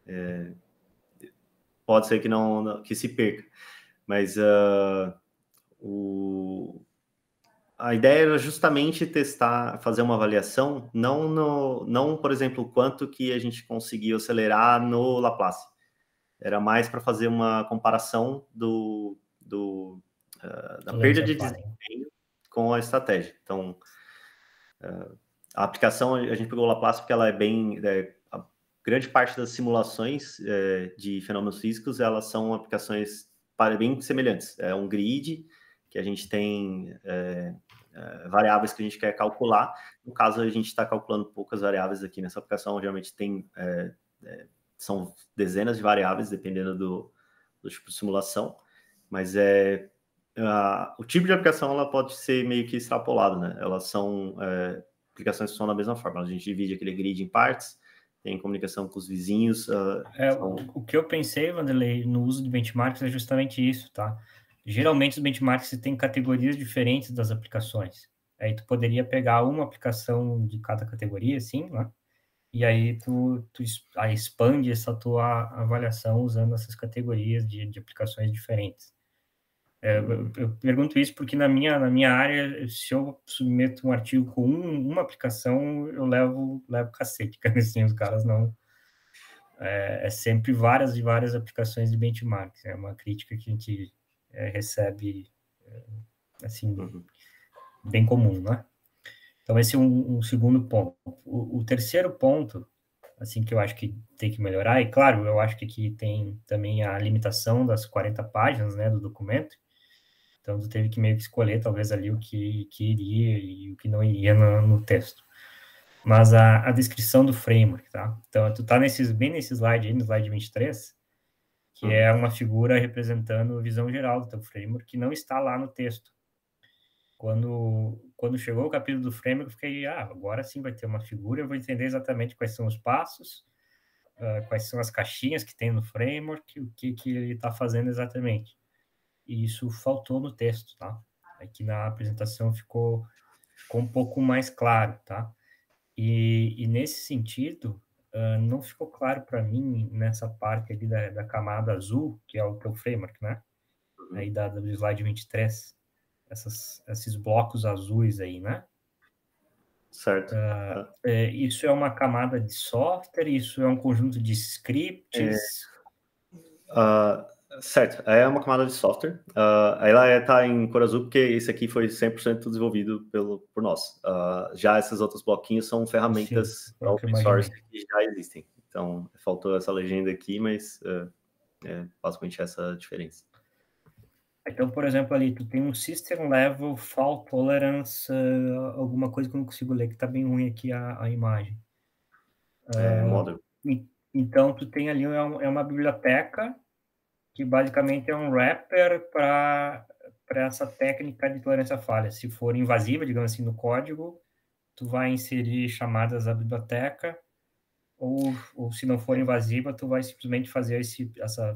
é, pode ser que não que se perca. Mas uh, o... A ideia era justamente testar, fazer uma avaliação, não, no, não, por exemplo, quanto que a gente conseguiu acelerar no Laplace. Era mais para fazer uma comparação do, do uh, da perda de desempenho com a estratégia. Então, uh, a aplicação, a gente pegou o Laplace porque ela é bem... É, grande parte das simulações é, de fenômenos físicos, elas são aplicações bem semelhantes. É um grid que a gente tem é, é, variáveis que a gente quer calcular. No caso, a gente está calculando poucas variáveis aqui nessa aplicação, geralmente tem é, é, são dezenas de variáveis, dependendo do, do tipo de simulação, mas é a, o tipo de aplicação ela pode ser meio que extrapolada, né? Elas são é, aplicações que são da mesma forma. A gente divide aquele grid em partes, tem comunicação com os vizinhos. Uh, é, são... O que eu pensei, Vanderlei, no uso de benchmarks é justamente isso, tá? geralmente os benchmarks têm categorias diferentes das aplicações. Aí tu poderia pegar uma aplicação de cada categoria, assim, né? E aí tu, tu expande essa tua avaliação usando essas categorias de, de aplicações diferentes. É, eu, eu, pergunto isso porque na minha, na minha área, se eu submeto um artigo com um, uma aplicação, eu levo, levo cacete, cara, assim, os caras não... É, é sempre várias e várias aplicações de benchmarks, é uma crítica que a gente é, recebe, é, assim, uhum. bem comum, né? Então, esse é um, um segundo ponto. O, o, terceiro ponto, assim, que eu acho que tem que melhorar, e claro, eu acho que aqui tem também a limitação das 40 páginas, né, do documento, então tu teve que meio que escolher, talvez, ali o que, que iria e o que não iria no, no texto. Mas a, a descrição do framework, tá? Então, tu tá nesses, bem nesse slide aí, no slide 23, que é uma figura representando a visão geral do teu framework, que não está lá no texto. Quando, quando chegou o capítulo do framework, eu fiquei, ah, agora sim vai ter uma figura, eu vou entender exatamente quais são os passos, uh, quais são as caixinhas que tem no framework, o que, que ele está fazendo exatamente. E isso faltou no texto, tá? Aqui na apresentação ficou, ficou um pouco mais claro, tá? E, e nesse sentido, ah, não ficou claro para mim nessa parte ali da, da, camada azul, que é o teu é framework, né? Uhum. Aí da, do slide 23, essas, esses blocos azuis aí, né? Certo. Uh, é, isso é uma camada de software, isso é um conjunto de scripts. É. Uh, Certo, é uma camada de software. Uh, ah, ela está é em cor azul porque esse aqui foi 100% desenvolvido pelo, por nós. Uh, já esses outros bloquinhos são ferramentas Sim, é open source que já existem. Então, faltou essa legenda aqui, mas uh, é basicamente essa diferença. Então, por exemplo, ali, tu tem um System Level fault Tolerance, alguma coisa que eu não consigo ler, que está bem ruim aqui a, a imagem. É, model. Então, tu tem ali, é, é uma biblioteca que basicamente é um wrapper para essa técnica de tolerância à falha. Se for invasiva, digamos assim, no código, tu vai inserir chamadas à biblioteca, ou, ou se não for invasiva, tu vai simplesmente fazer esse essa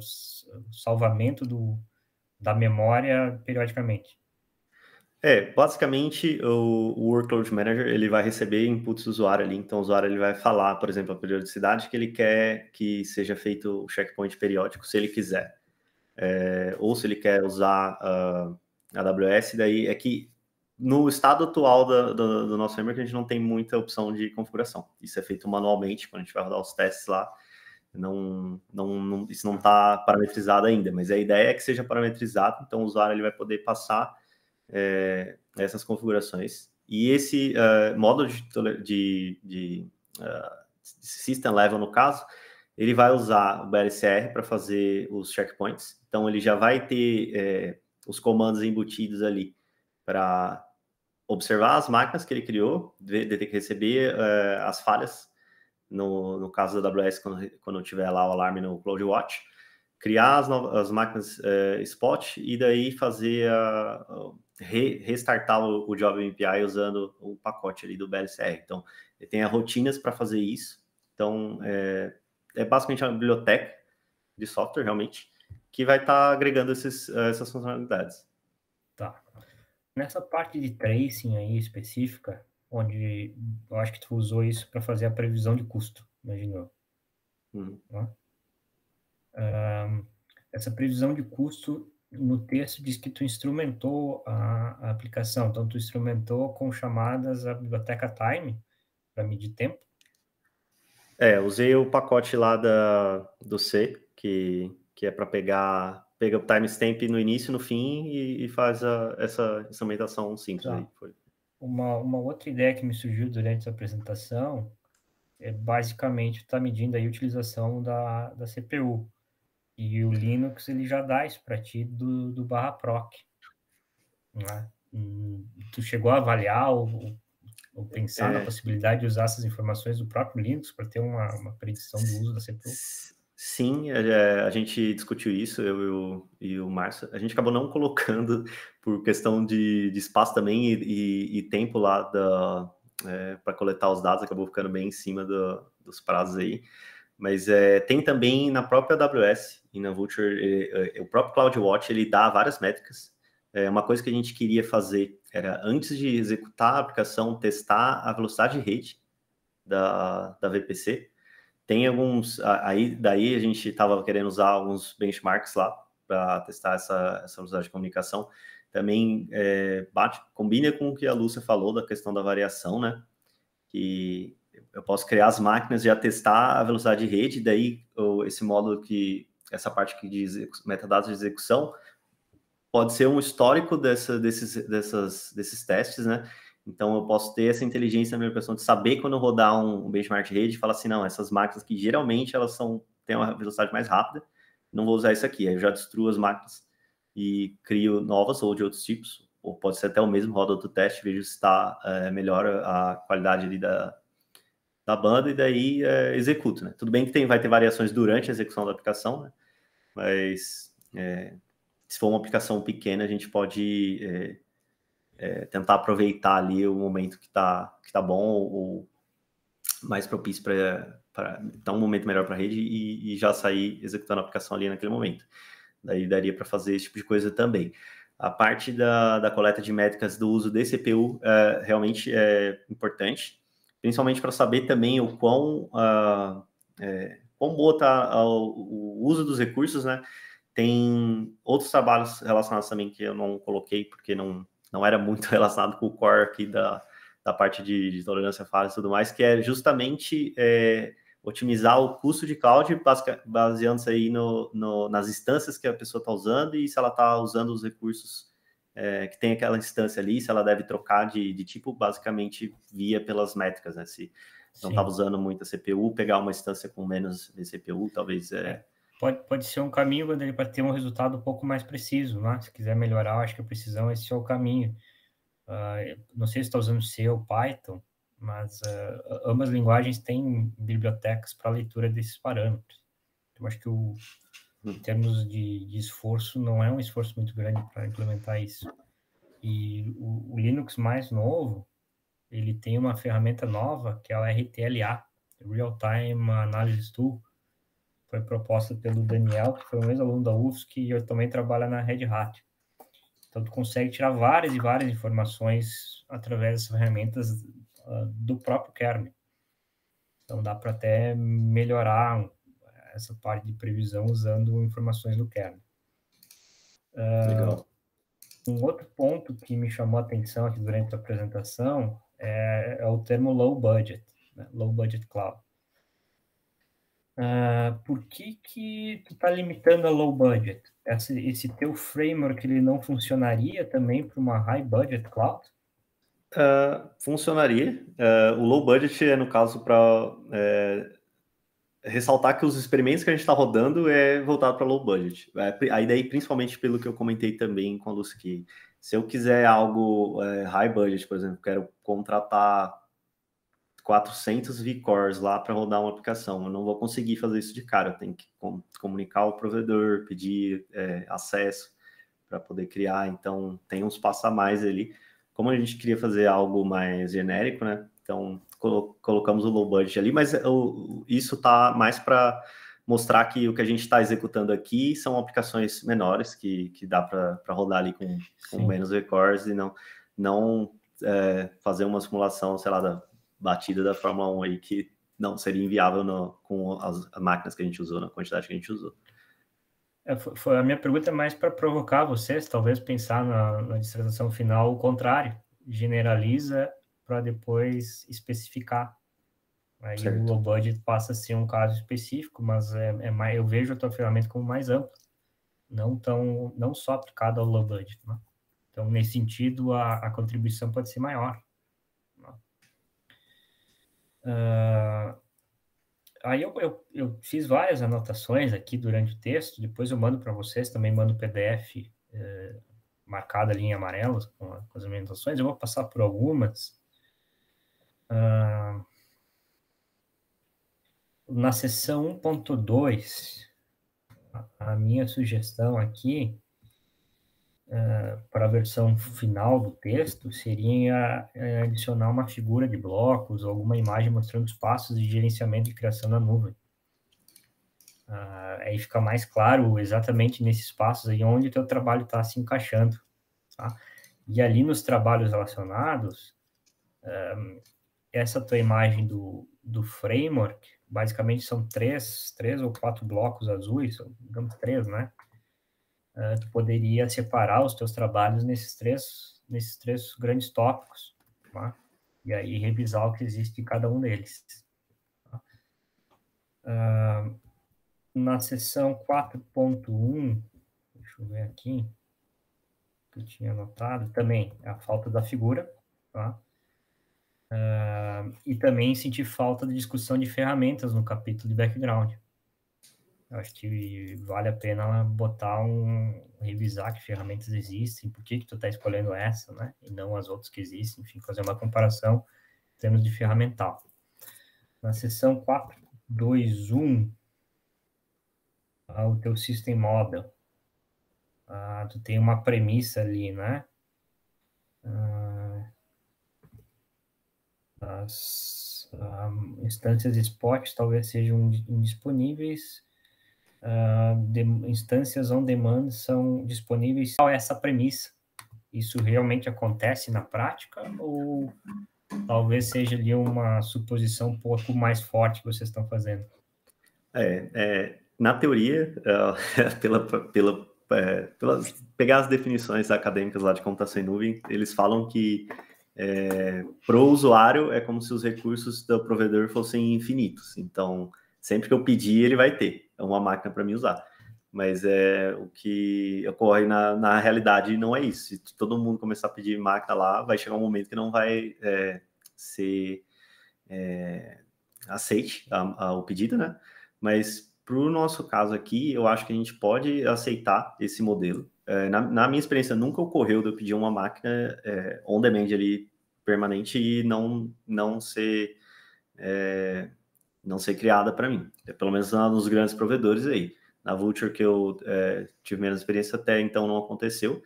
salvamento do, da memória periodicamente. É, basicamente o, o, workload manager ele vai receber inputs do usuário ali, então o usuário ele vai falar, por exemplo, a periodicidade que ele quer que seja feito o checkpoint periódico, se ele quiser é, ou se ele quer usar uh, a AWS, daí é que no estado atual do, do, nosso framework a gente não tem muita opção de configuração. Isso é feito manualmente quando a gente vai rodar os testes lá. Não, não, não isso não está parametrizado ainda, mas a ideia é que seja parametrizado, então o usuário ele vai poder passar é, essas configurações. E esse uh, ah, módulo de, de, ah, de uh, system level, no caso, ele vai usar o BLCR para fazer os checkpoints. Então, ele já vai ter é, os comandos embutidos ali para observar as máquinas que ele criou, de, ter que receber é, as falhas, no, no caso da AWS, quando, quando tiver lá o alarme no CloudWatch, criar as, novas, as máquinas é, spot e daí fazer a, a re, restartar o, o job MPI usando o pacote ali do BLCR. Então, ele tem rotinas para fazer isso. Então, é, é basicamente uma biblioteca de software, realmente, que vai estar tá agregando esses, eh, essas funcionalidades. Tá. Nessa parte de tracing aí específica, onde eu acho que tu usou isso para fazer a previsão de custo, imagino Hum. Uh, essa previsão de custo no texto diz que tu instrumentou a, a aplicação, então tu instrumentou com chamadas a biblioteca Time para medir tempo, é, usei o pacote lá da, do C, que, que é para pegar pega o timestamp no início, no fim e, e faz a, essa instrumentação simples. Tá. Aí, foi. Uma, uma outra ideia que me surgiu durante essa apresentação é basicamente estar tá medindo aí a utilização da, da CPU. E o Linux ele já dá isso para ti do, do barra proc. Né? Hum, tu chegou a avaliar o, ou pensar é... na possibilidade de usar essas informações do próprio Linux para ter uma, uma, predição do uso da CPU? Sim, é, é, a, gente discutiu isso, eu e o, e o Márcio. A gente acabou não colocando por questão de, de espaço também e, e, e tempo lá da, é, para coletar os dados, acabou ficando bem em cima do, dos prazos aí. Mas é, tem também na própria AWS e na Vulture, é, o próprio CloudWatch, ele dá várias métricas. É uma coisa que a gente queria fazer era antes de executar a aplicação, testar a velocidade de rede da, da VPC. Tem alguns. Aí, daí a gente estava querendo usar alguns benchmarks lá para testar essa, essa velocidade de comunicação. Também é, bate, combina com o que a Lúcia falou da questão da variação, né? Que eu posso criar as máquinas já testar a velocidade de rede, daí esse módulo que essa parte que de metadados de execução pode ser um histórico dessa, desses, dessas, desses testes, né? Então eu posso ter essa inteligência na minha pessoa de saber quando rodar um, um benchmark de rede, falar assim, não, essas máquinas que geralmente elas são têm uma velocidade mais rápida, não vou usar isso aqui, aí eu já destruo as máquinas e crio novas ou de outros tipos, ou pode ser até o mesmo, roda outro teste, vejo se está é, eh, melhor a qualidade ali da, da banda e daí é, executo, né? Tudo bem que tem, vai ter variações durante a execução da aplicação, né? mas é, se for uma aplicação pequena, a gente pode é, é, tentar aproveitar ali o momento que está que tá bom ou, ou mais propício para dar tá um momento melhor para a rede e, e, já sair executando a aplicação ali naquele momento. Daí daria para fazer esse tipo de coisa também. A parte da, da coleta de métricas do uso de CPU é, realmente é importante, principalmente para saber também o quão, uh, quão boa está o uso dos recursos, né? Tem outros trabalhos relacionados também que eu não coloquei, porque não, não era muito relacionado com o core aqui da, da parte de, de tolerância falha e tudo mais, que é justamente é, otimizar o custo de cloud, baseando-se aí no, no, nas instâncias que a pessoa está usando e se ela está usando os recursos é, que tem aquela instância ali, se ela deve trocar de, de tipo, basicamente via pelas métricas, né? Se não estava usando muito CPU, pegar uma instância com menos de CPU, talvez é, é pode, pode ser um caminho para ter um resultado um pouco mais preciso, né? Se quiser melhorar, acho que a precisão esse é o caminho. Uh, não sei se está usando C ou Python, mas uh, ambas linguagens têm bibliotecas para leitura desses parâmetros. Então, acho que o, em termos de, de esforço, não é um esforço muito grande para implementar isso. E o, o, Linux mais novo, ele tem uma ferramenta nova, que é o RTLA, Real Time Analysis Tool, foi proposta pelo Daniel, que foi um ex-aluno da UFSC e eu também trabalha na Red Hat. Então, tu consegue tirar várias e várias informações através das ferramentas uh, do próprio kernel. Então, dá para até melhorar essa parte de previsão usando informações do kernel. Uh, ah, Legal. Um outro ponto que me chamou a atenção aqui durante a apresentação é, é o termo low budget, né? low budget cloud. Uh, por que que tu tá limitando a low budget? Esse, esse teu framework, ele não funcionaria também para uma high budget cloud? Uh, funcionaria. Uh, o low budget é, no caso, para é, ressaltar que os experimentos que a gente está rodando é voltado para low budget. É, a ideia, principalmente pelo que eu comentei também com a Luz, que se eu quiser algo é, high budget, por exemplo, quero contratar 400 vcores lá para rodar uma aplicação. Eu não vou conseguir fazer isso de cara. Eu tenho que comunicar ao provedor, pedir é, acesso para poder criar. Então, tem uns passos a mais ali. Como a gente queria fazer algo mais genérico, né? Então, colocamos o low budget ali, mas eu, isso tá mais para mostrar que o que a gente está executando aqui são aplicações menores que, que dá para rodar ali com, com menos V-Cores e não, não é, fazer uma simulação, sei lá, da batida da Fórmula 1 aí que não seria inviável no, com as máquinas que a gente usou, na quantidade que a gente usou. É, foi a minha pergunta é mais para provocar vocês, talvez pensar na, na dissertação final o contrário, generaliza para depois especificar. Aí certo. o low budget passa a ser um caso específico, mas é, é mais, eu vejo a tua ferramenta como mais ampla, não tão não só aplicada ao low budget. Né? Então, nesse sentido, a, a contribuição pode ser maior. Uh, aí eu, eu, eu, fiz várias anotações aqui durante o texto, depois eu mando para vocês, também mando o PDF uh, eh, marcado ali em amarelo com, com, as anotações, eu vou passar por algumas. Uh, na seção 1.2, a minha sugestão aqui eh, para a versão final do texto seria uh, adicionar uma figura de blocos, alguma imagem mostrando os passos de gerenciamento e criação da nuvem. Uh, aí fica mais claro exatamente nesses passos aí onde o teu trabalho está se encaixando. Tá? E ali nos trabalhos relacionados, eh, essa tua imagem do, do framework, basicamente são três, três ou quatro blocos azuis, digamos três, né? Ah, tu poderia separar os teus trabalhos nesses três, nesses três grandes tópicos, tá? e aí revisar o que existe em cada um deles. Tá? Uh, na seção 4.1, deixa eu ver aqui, que eu tinha anotado, também a falta da figura, tá? Uh, e também senti falta de discussão de ferramentas no capítulo de background. Acho que vale a pena botar um. revisar que ferramentas existem, por que, que tu está escolhendo essa, né? E não as outras que existem, enfim, fazer uma comparação em termos de ferramental. Na seção 4.2.1, ah, o teu System Model. Ah, tu tem uma premissa ali, né? Ah, as ah, instâncias de spot talvez sejam indisponíveis uh, de, instâncias on demand são disponíveis. Qual é essa premissa? Isso realmente acontece na prática ou talvez seja ali uma suposição um pouco mais forte que vocês estão fazendo? É, é na teoria, uh, pela, pela, é, pela, pegar as definições acadêmicas lá de computação em nuvem, eles falam que é, para o usuário é como se os recursos do provedor fossem infinitos. Então, sempre que eu pedir, ele vai ter é uma máquina para mim usar. Mas é o que ocorre na, na realidade não é isso. Se todo mundo começar a pedir máquina lá, vai chegar um momento que não vai é, ser é, aceite a, a, o pedido, né? Mas para o nosso caso aqui, eu acho que a gente pode aceitar esse modelo. É, na, na, minha experiência, nunca ocorreu de eu pedir uma máquina é, on-demand ali permanente e não, não ser é, não ser criada para mim. É, pelo menos nos grandes provedores aí. Na Vulture, que eu é, tive menos experiência, até então não aconteceu.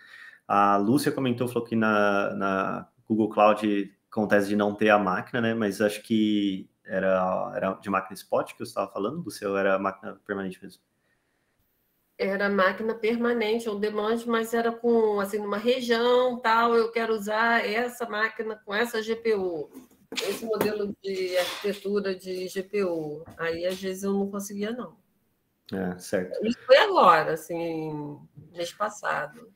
A Lúcia comentou, falou que na, na Google Cloud acontece de não ter a máquina, né? Mas acho que era, era de máquina spot que eu estava falando, do seu era máquina permanente mesmo? Era máquina permanente ou demand, mas era com assim numa região tal. Eu quero usar essa máquina com essa GPU esse modelo de arquitetura de GPU. Aí, às vezes, eu não conseguia, não. É, certo. Isso foi agora, assim, mês passado.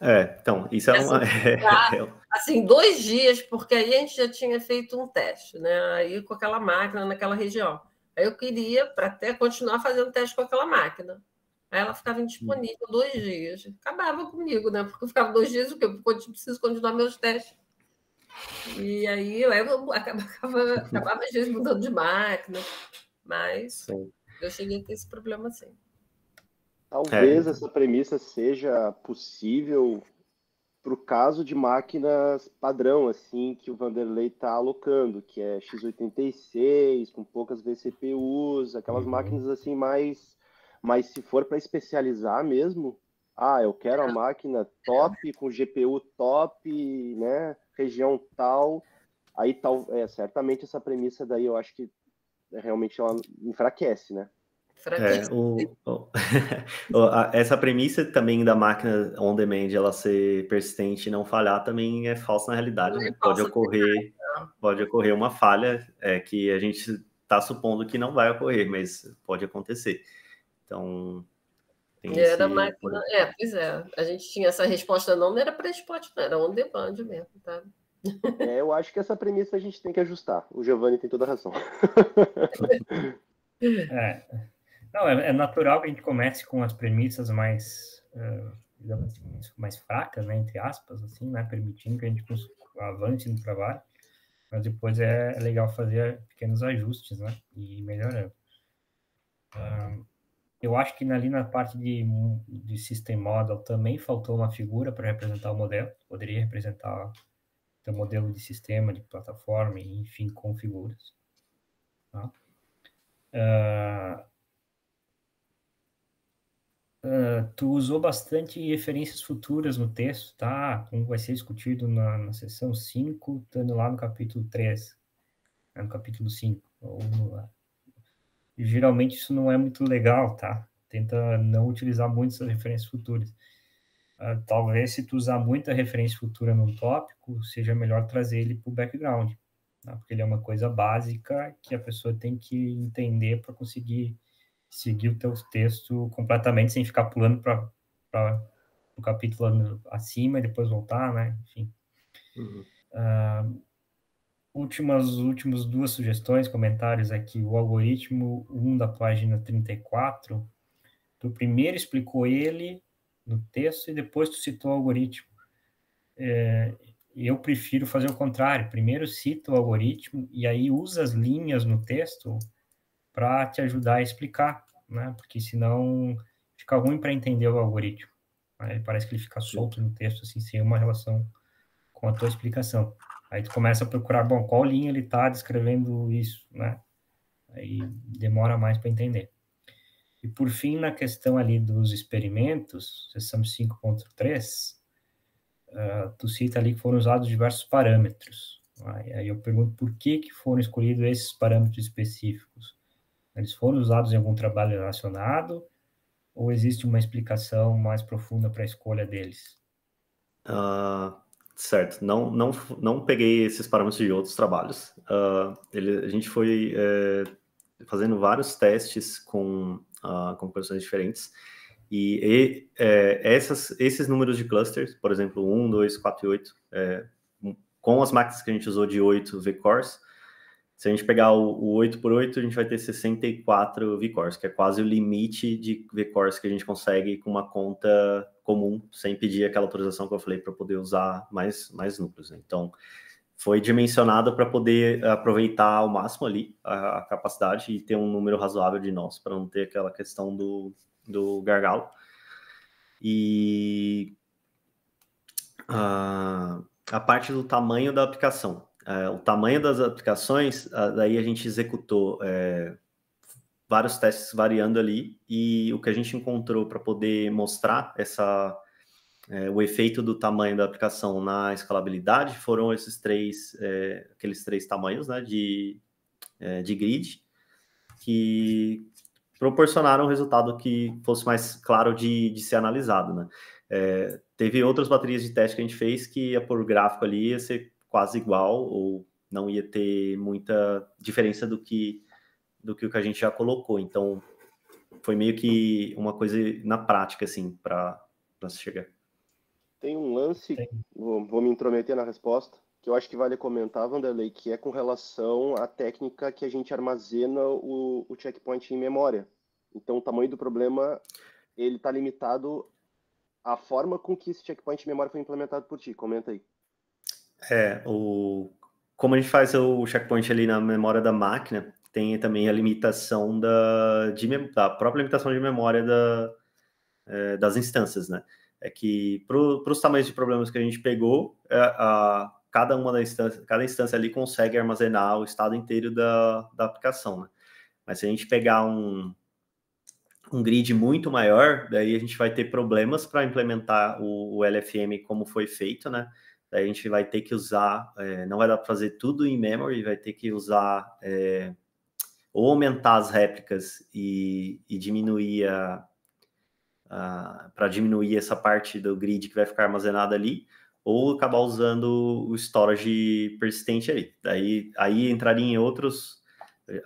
É, então, isso é uma... Assim, é. assim, dois dias, porque aí a gente já tinha feito um teste, né? Aí com aquela máquina naquela região. Aí eu queria para até continuar fazendo teste com aquela máquina. Aí ela ficava indisponível dois dias. Acabava comigo, né? Porque eu ficava dois dias, o quê? Eu preciso continuar meus testes e aí eu, eu acabava, acabava às vezes mudando de máquina, mas Sim. eu cheguei a ter esse problema assim. Talvez é. essa premissa seja possível para o caso de máquinas padrão, assim, que o Vanderlei está alocando, que é x86, com poucas VCPUs, aquelas uhum. máquinas assim mais. Mas se for para especializar mesmo, ah, eu quero a é. máquina top, com GPU top, né? região tal. Aí tal, é, certamente essa premissa daí eu acho que é, realmente ela enfraquece, né? É, o, o, essa premissa também da máquina on demand ela ser persistente e não falhar também é falsa na realidade. Né? É pode ocorrer, pode ocorrer uma falha é, que a gente está supondo que não vai ocorrer, mas pode acontecer. Então tem era esse... máquina. É, pois é. A gente tinha essa resposta, não, não era para esporte não, era on demand mesmo, tá? É, eu acho que essa premissa a gente tem que ajustar. O Giovanni tem toda a razão. É. Não, é, é, natural que a gente comece com as premissas mais, eh, assim, mais fracas, né, entre aspas, assim, né, permitindo que a gente avance no trabalho, mas depois é, é legal fazer pequenos ajustes, né, e melhorando. Eu acho que ali na parte de, de System Model também faltou uma figura para representar o modelo. Poderia representar o modelo de sistema, de plataforma, enfim, com figuras. Tá? Uh, uh, tu usou bastante referências futuras no texto, tá? Como vai ser discutido na, na sessão 5, estando lá no capítulo 3, né, no capítulo 5, ou no, geralmente isso não é muito legal, tá? Tenta não utilizar muito essas referências futuras. Uh, talvez se tu usar muita referência futura num tópico, seja melhor trazer ele para o background, tá? porque ele é uma coisa básica que a pessoa tem que entender para conseguir seguir o teu texto completamente sem ficar pulando para o capítulo acima e depois voltar, né? Enfim. Uhum. Uh, últimas, últimas duas sugestões, comentários aqui. O algoritmo 1 da página 34, tu primeiro explicou ele no texto e depois tu citou o algoritmo. É, eu prefiro fazer o contrário. Primeiro cita o algoritmo e aí usa as linhas no texto para te ajudar a explicar, né? Porque senão fica ruim para entender o algoritmo. Né? Parece que ele fica solto no texto, assim, sem uma relação com a tua explicação. Aí tu começa a procurar, bom, qual linha ele está descrevendo isso, né? Aí demora mais para entender. E por fim, na questão ali dos experimentos, sessão 5.3, uh, tu cita ali que foram usados diversos parâmetros. Aí, aí eu pergunto por que, que foram escolhidos esses parâmetros específicos. Eles foram usados em algum trabalho relacionado ou existe uma explicação mais profunda para a escolha deles? Uh, Certo, não, não, não peguei esses parâmetros de outros trabalhos. Uh, ele, a gente foi é, fazendo vários testes com, uh, com pessoas diferentes, e, e é, essas, esses números de clusters, por exemplo, 1, 2, 4 e 8, é, eh, com as máquinas que a gente usou de 8 V-cores, se a gente pegar o, o 8x8, a gente vai ter 64 VCores, que é quase o limite de VCores que a gente consegue com uma conta comum, sem pedir aquela autorização que eu falei para poder usar mais, mais núcleos. Né? Então, foi dimensionado para poder aproveitar ao máximo ali a, a, capacidade e ter um número razoável de nós, para não ter aquela questão do, do gargalo. E uh, a parte do tamanho da aplicação. É, o tamanho das aplicações, a, daí a gente executou é, vários testes variando ali e o que a gente encontrou para poder mostrar essa é, o efeito do tamanho da aplicação na escalabilidade foram esses três aqueles três tamanhos né, de, de grid que proporcionaram um resultado que fosse mais claro de, de ser analisado, né? teve outras baterias de teste que a gente fez que ia por gráfico ali, ia ser quase igual ou não ia ter muita diferença do que do que o que a gente já colocou. Então foi meio que uma coisa na prática assim para para chegar. Tem um lance, vou, vou, me intrometer na resposta, que eu acho que vale comentar, Vanderlei, que é com relação à técnica que a gente armazena o, o checkpoint em memória. Então, o tamanho do problema ele está limitado à forma com que esse checkpoint de memória foi implementado por ti. Comenta aí. É, o, como a gente faz o checkpoint ali na memória da máquina, tem também a limitação da, de, da própria limitação de memória da, é, das instâncias, né? É que para os tamanhos de problemas que a gente pegou, é, a, cada uma da instância, cada instância ali consegue armazenar o estado inteiro da, da aplicação, né? Mas se a gente pegar um, um grid muito maior, daí a gente vai ter problemas para implementar o, o LFM como foi feito, né? Daí a gente vai ter que usar, é, não vai dar para fazer tudo em memory, vai ter que usar é, ou aumentar as réplicas e, e diminuir a, a para diminuir essa parte do grid que vai ficar armazenada ali, ou acabar usando o storage persistente ali. Daí aí entraria em outros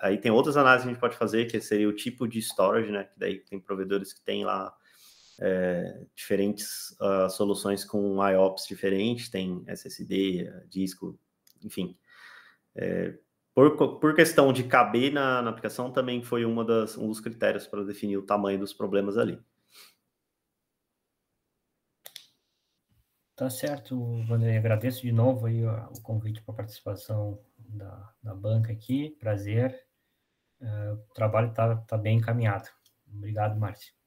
aí tem outras análises que a gente pode fazer, que seria o tipo de storage, né? Que daí tem provedores que tem lá é, diferentes uh, soluções com IOPS diferentes, tem SSD, disco, enfim. É, por, por, questão de caber na, na aplicação, também foi uma das, um dos critérios para definir o tamanho dos problemas ali. Tá certo, Vanderlei. Agradeço de novo aí o convite para a participação da, da banca aqui. Prazer. Uh, o trabalho está tá bem encaminhado. Obrigado, Márcio.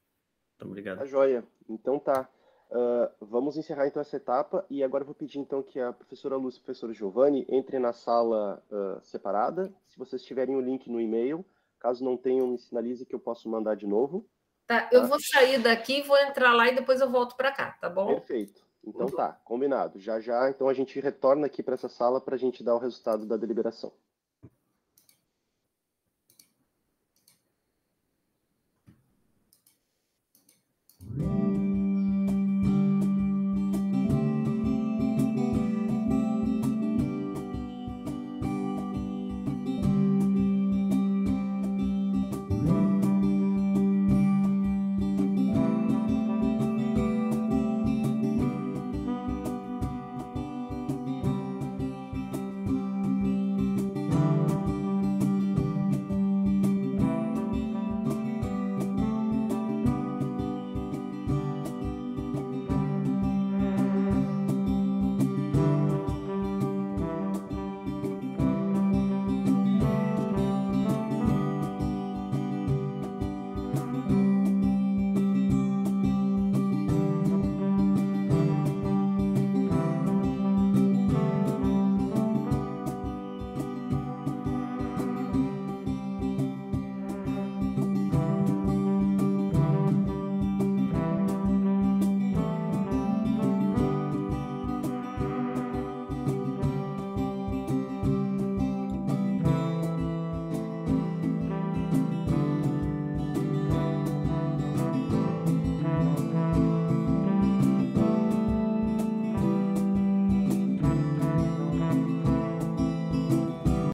Muito tá, obrigado. Tá joia. Então tá. Uh, vamos encerrar então essa etapa e agora vou pedir então que a professora Lúcia e o professor Giovanni entrem na sala uh, separada. Se vocês tiverem o link no e-mail, caso não tenham, me sinalize que eu posso mandar de novo. Tá, eu tá? vou sair daqui, vou entrar lá e depois eu volto para cá, tá bom? Perfeito. Então uhum. tá, combinado. Já já, então a gente retorna aqui para essa sala para a gente dar o resultado da deliberação.